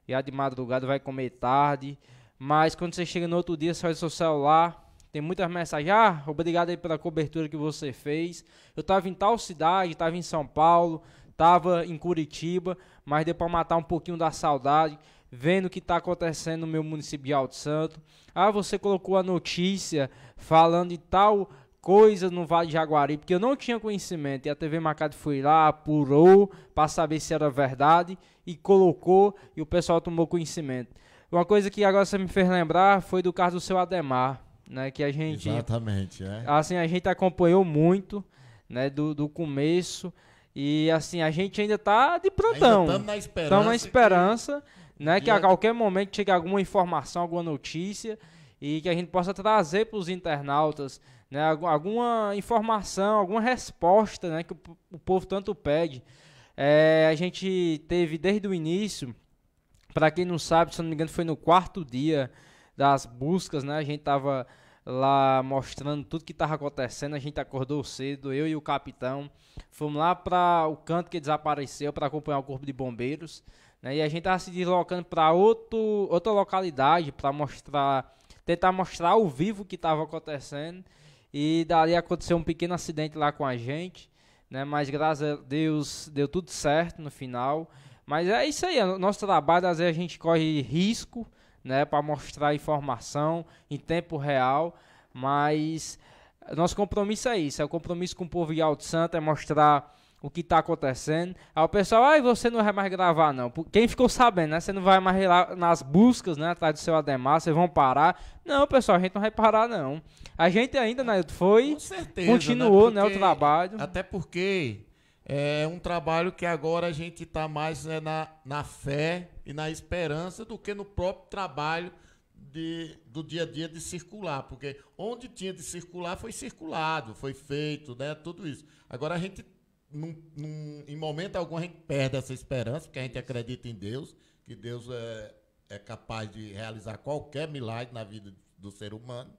e a de madrugada vai comer tarde. Mas quando você chega no outro dia, você faz seu celular, tem muitas mensagens. Ah, obrigado aí pela cobertura que você fez. Eu estava em tal cidade, estava em São Paulo, estava em Curitiba, mas deu para matar um pouquinho da saudade vendo o que está acontecendo no meu município de Alto Santo. Ah, você colocou a notícia falando de tal coisa no Vale de Jaguari, porque eu não tinha conhecimento. E a TV Macado foi lá, apurou para saber se era verdade e colocou e o pessoal tomou conhecimento. Uma coisa que agora você me fez lembrar foi do caso do seu Ademar, né? Que a gente. Exatamente, é. Assim, a gente acompanhou muito, né? Do, do começo. E assim, a gente ainda tá de plantão. Estamos na esperança. Estamos na esperança. Que né? Que a é qualquer momento chegue alguma informação, alguma notícia e que a gente possa trazer para os internautas né, alguma informação, alguma resposta né, que o, povo tanto pede. É, a gente teve desde o início, para quem não sabe, se não me engano, foi no quarto dia das buscas, né? A gente tava lá mostrando tudo que estava acontecendo. A gente acordou cedo, eu e o capitão. Fomos lá para o canto que desapareceu para acompanhar o corpo de bombeiros. Né? E a gente tava se deslocando para outra localidade para mostrar, tentar mostrar ao vivo o que estava acontecendo. E dali aconteceu um pequeno acidente lá com a gente, né? Mas graças a Deus deu tudo certo no final. Mas é isso aí, é nosso trabalho às vezes a gente corre risco, né, para mostrar informação em tempo real, mas nosso compromisso é isso, é o compromisso com o povo de Alto Santo, é mostrar o que tá acontecendo. Aí o pessoal, ai, ah, você não vai mais gravar, não. Quem ficou sabendo, né? Você não vai mais lá nas buscas, né? Atrás do seu Ademar, vocês vão parar. Não, pessoal, a gente não vai parar, não. A gente ainda, né, foi. Com certeza, continuou, né, porque, né, o trabalho. Até porque é um trabalho que agora a gente tá mais né, na, na fé e na esperança do que no próprio trabalho. De, do dia a dia de circular, porque onde tinha de circular foi circulado, foi feito, né? Tudo isso. Agora a gente num, num, em momento algum a gente perde essa esperança, porque a gente acredita em Deus, que Deus é, é capaz de realizar qualquer milagre na vida do ser humano.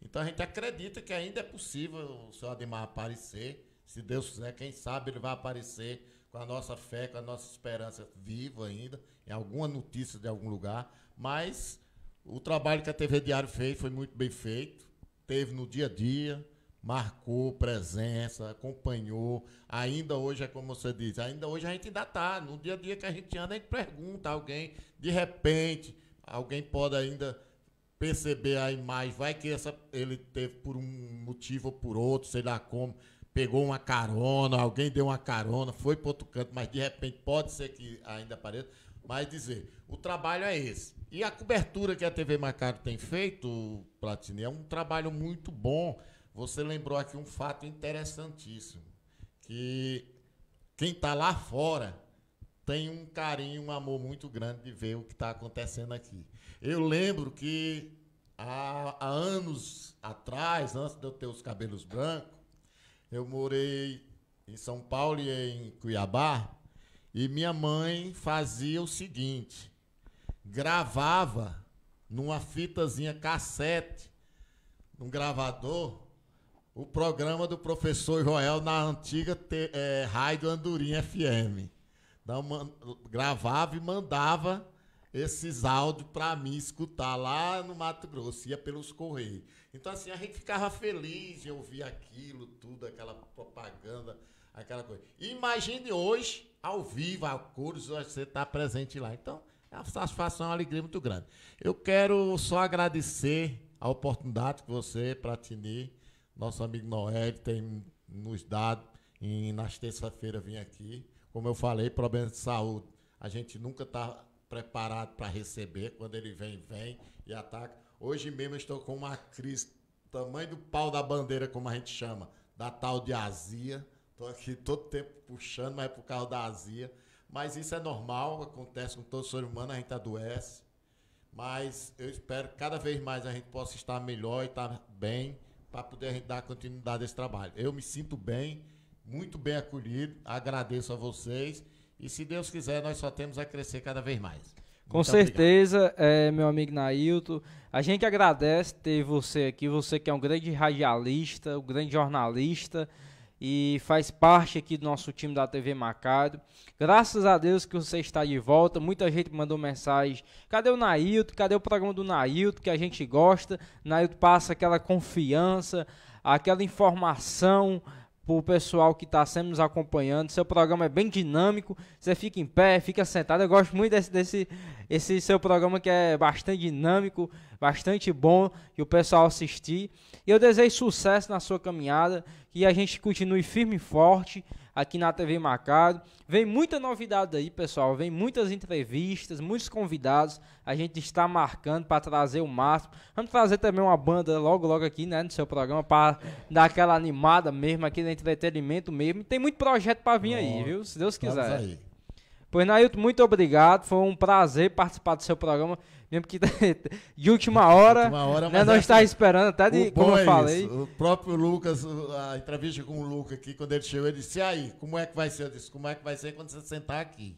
Então a gente acredita que ainda é possível o senhor Ademar aparecer. Se Deus quiser, quem sabe ele vai aparecer com a nossa fé, com a nossa esperança viva ainda, em alguma notícia de algum lugar. Mas o trabalho que a TV Diário fez foi muito bem feito. Teve no dia a dia, marcou presença, acompanhou. Ainda hoje é como você diz, ainda hoje a gente ainda está. No dia a dia que a gente anda, a gente pergunta a alguém, de repente, alguém pode ainda perceber a imagem, vai que essa, ele teve por um motivo ou por outro, sei lá como, pegou uma carona, alguém deu uma carona, foi para outro canto, mas de repente pode ser que ainda apareça. Mas dizer, o trabalho é esse. E a cobertura que a TV Macaro tem feito, Platini, é um trabalho muito bom você lembrou aqui um fato interessantíssimo, que quem está lá fora tem um carinho, um amor muito grande de ver o que está acontecendo aqui. Eu lembro que há, há, anos atrás, antes de eu ter os cabelos brancos, eu morei em São Paulo e em Cuiabá, e minha mãe fazia o seguinte: gravava numa fitazinha cassete, num gravador, o programa do professor Joel na antiga te, é, Rádio Andorim FM. Então, man, gravava e mandava esses áudios para mim escutar lá no Mato Grosso, ia pelos Correios. Então, assim, a gente ficava feliz de ouvir aquilo, tudo, aquela propaganda, aquela coisa. E imagine hoje, ao vivo, a cores, você está presente lá. Então, é uma satisfação, uma alegria muito grande. Eu quero só agradecer a oportunidade que você, Pratini, nosso amigo Noel tem nos dado, e nas terça-feira vim aqui. Como eu falei, problema de saúde. A gente nunca está preparado para receber. Quando ele vem, vem e ataca. Hoje mesmo eu estou com uma crise, tamanho do pau da bandeira, como a gente chama, da tal de azia. Estou aqui todo tempo puxando, mas é por causa da azia. Mas isso é normal, acontece com todo ser humano, a gente adoece. Mas eu espero que cada vez mais a gente possa estar melhor e estar tá bem para poder dar continuidade a esse trabalho. Eu me sinto bem, muito bem acolhido, agradeço a vocês e se Deus quiser nós só temos a crescer cada vez mais. Com muito certeza, é, meu amigo Nailton. A gente agradece ter você aqui, você que é um grande radialista, um grande jornalista e faz parte aqui do nosso time da TV Macado. Graças a Deus que você está de volta. Muita gente mandou mensagem. Cadê o Nailton? Cadê o programa do Nailton que a gente gosta? Nailton passa aquela confiança, aquela informação para o pessoal que está sempre nos acompanhando. Seu programa é bem dinâmico, você fica em pé, fica sentado. Eu gosto muito desse, desse esse seu programa que é bastante dinâmico, bastante bom e o pessoal assistir. E eu desejo sucesso na sua caminhada, que a gente continue firme e forte aqui na TV Macado. Vem muita novidade aí, pessoal. Vem muitas entrevistas, muitos convidados. A gente está marcando para trazer o máximo. Vamos trazer também uma banda logo, logo aqui, né, no seu programa, para dar aquela animada mesmo, aquele entretenimento mesmo. Tem muito projeto para vir Bom, aí, viu? Se Deus quiser. Aí. Pois, Nailton, muito obrigado. Foi um prazer participar do seu programa. Mesmo que de última hora, última hora né, nós estávamos é esperando até de, como eu é falei. Isso. O próprio Lucas, a entrevista com o Lucas aqui, quando ele chegou, ele disse, e aí, como é que vai ser? Eu disse, como é que vai ser quando você sentar aqui?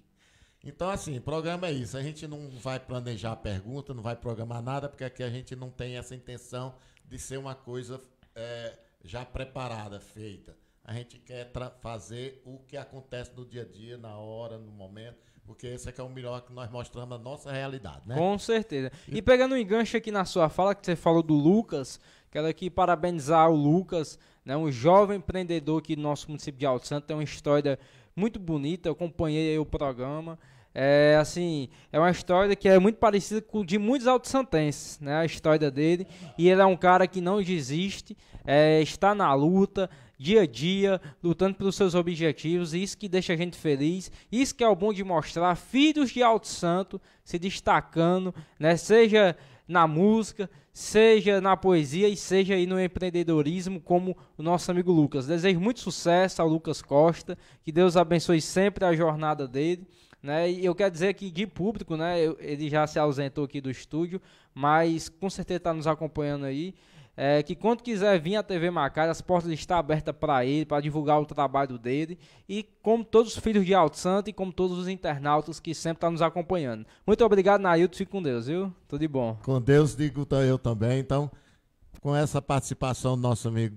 Então, assim, programa é isso. A gente não vai planejar a pergunta, não vai programar nada, porque aqui a gente não tem essa intenção de ser uma coisa é, já preparada, feita a gente quer fazer o que acontece no dia a dia, na hora, no momento, porque esse é que é o melhor que nós mostramos a nossa realidade, né? Com certeza. E pegando um engancho aqui na sua fala, que você falou do Lucas, quero aqui parabenizar o Lucas, né, um jovem empreendedor aqui do nosso município de Alto Santo, tem uma história muito bonita, eu acompanhei o programa. É assim, é uma história que é muito parecida com de muitos Santenses né? A história dele. E ele é um cara que não desiste, é, está na luta, dia a dia, lutando pelos seus objetivos, isso que deixa a gente feliz, isso que é o bom de mostrar filhos de Alto Santo se destacando, né? Seja na música, seja na poesia e seja aí no empreendedorismo, como o nosso amigo Lucas. Desejo muito sucesso ao Lucas Costa, que Deus abençoe sempre a jornada dele. Né? E eu quero dizer que de público, né, ele já se ausentou aqui do estúdio, mas com certeza está nos acompanhando aí. É, que quando quiser vir à TV Macari, as portas estão abertas para ele, para divulgar o trabalho dele. E como todos os filhos de Alto Santo e como todos os internautas que sempre estão tá nos acompanhando. Muito obrigado, Nailton. Fique com Deus, viu? Tudo de bom. Com Deus, digo eu também. Então, com essa participação do nosso amigo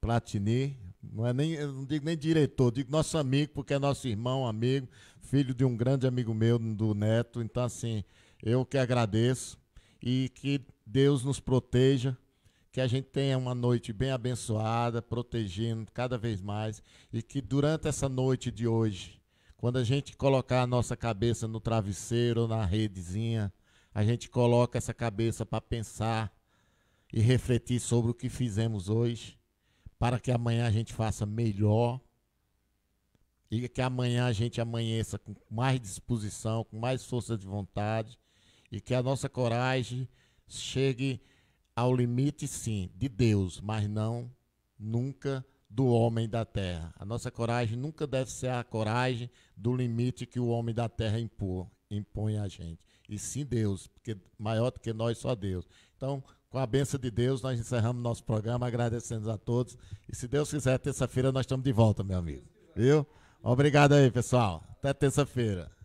Platini, não é nem, eu não digo nem diretor, digo nosso amigo, porque é nosso irmão, amigo, filho de um grande amigo meu, do Neto. Então, assim, eu que agradeço e que Deus nos proteja que a gente tenha uma noite bem abençoada, protegendo cada vez mais e que durante essa noite de hoje, quando a gente colocar a nossa cabeça no travesseiro ou na redezinha, a gente coloca essa cabeça para pensar e refletir sobre o que fizemos hoje, para que amanhã a gente faça melhor e que amanhã a gente amanheça com mais disposição, com mais força de vontade e que a nossa coragem chegue ao limite, sim, de Deus, mas não nunca do homem da terra. A nossa coragem nunca deve ser a coragem do limite que o homem da terra impor, impõe a gente. E sim Deus, porque maior do que nós, só Deus. Então, com a benção de Deus, nós encerramos nosso programa, agradecendo a todos. E se Deus quiser, terça-feira nós estamos de volta, meu amigo. Viu? Obrigado aí, pessoal. Até terça-feira.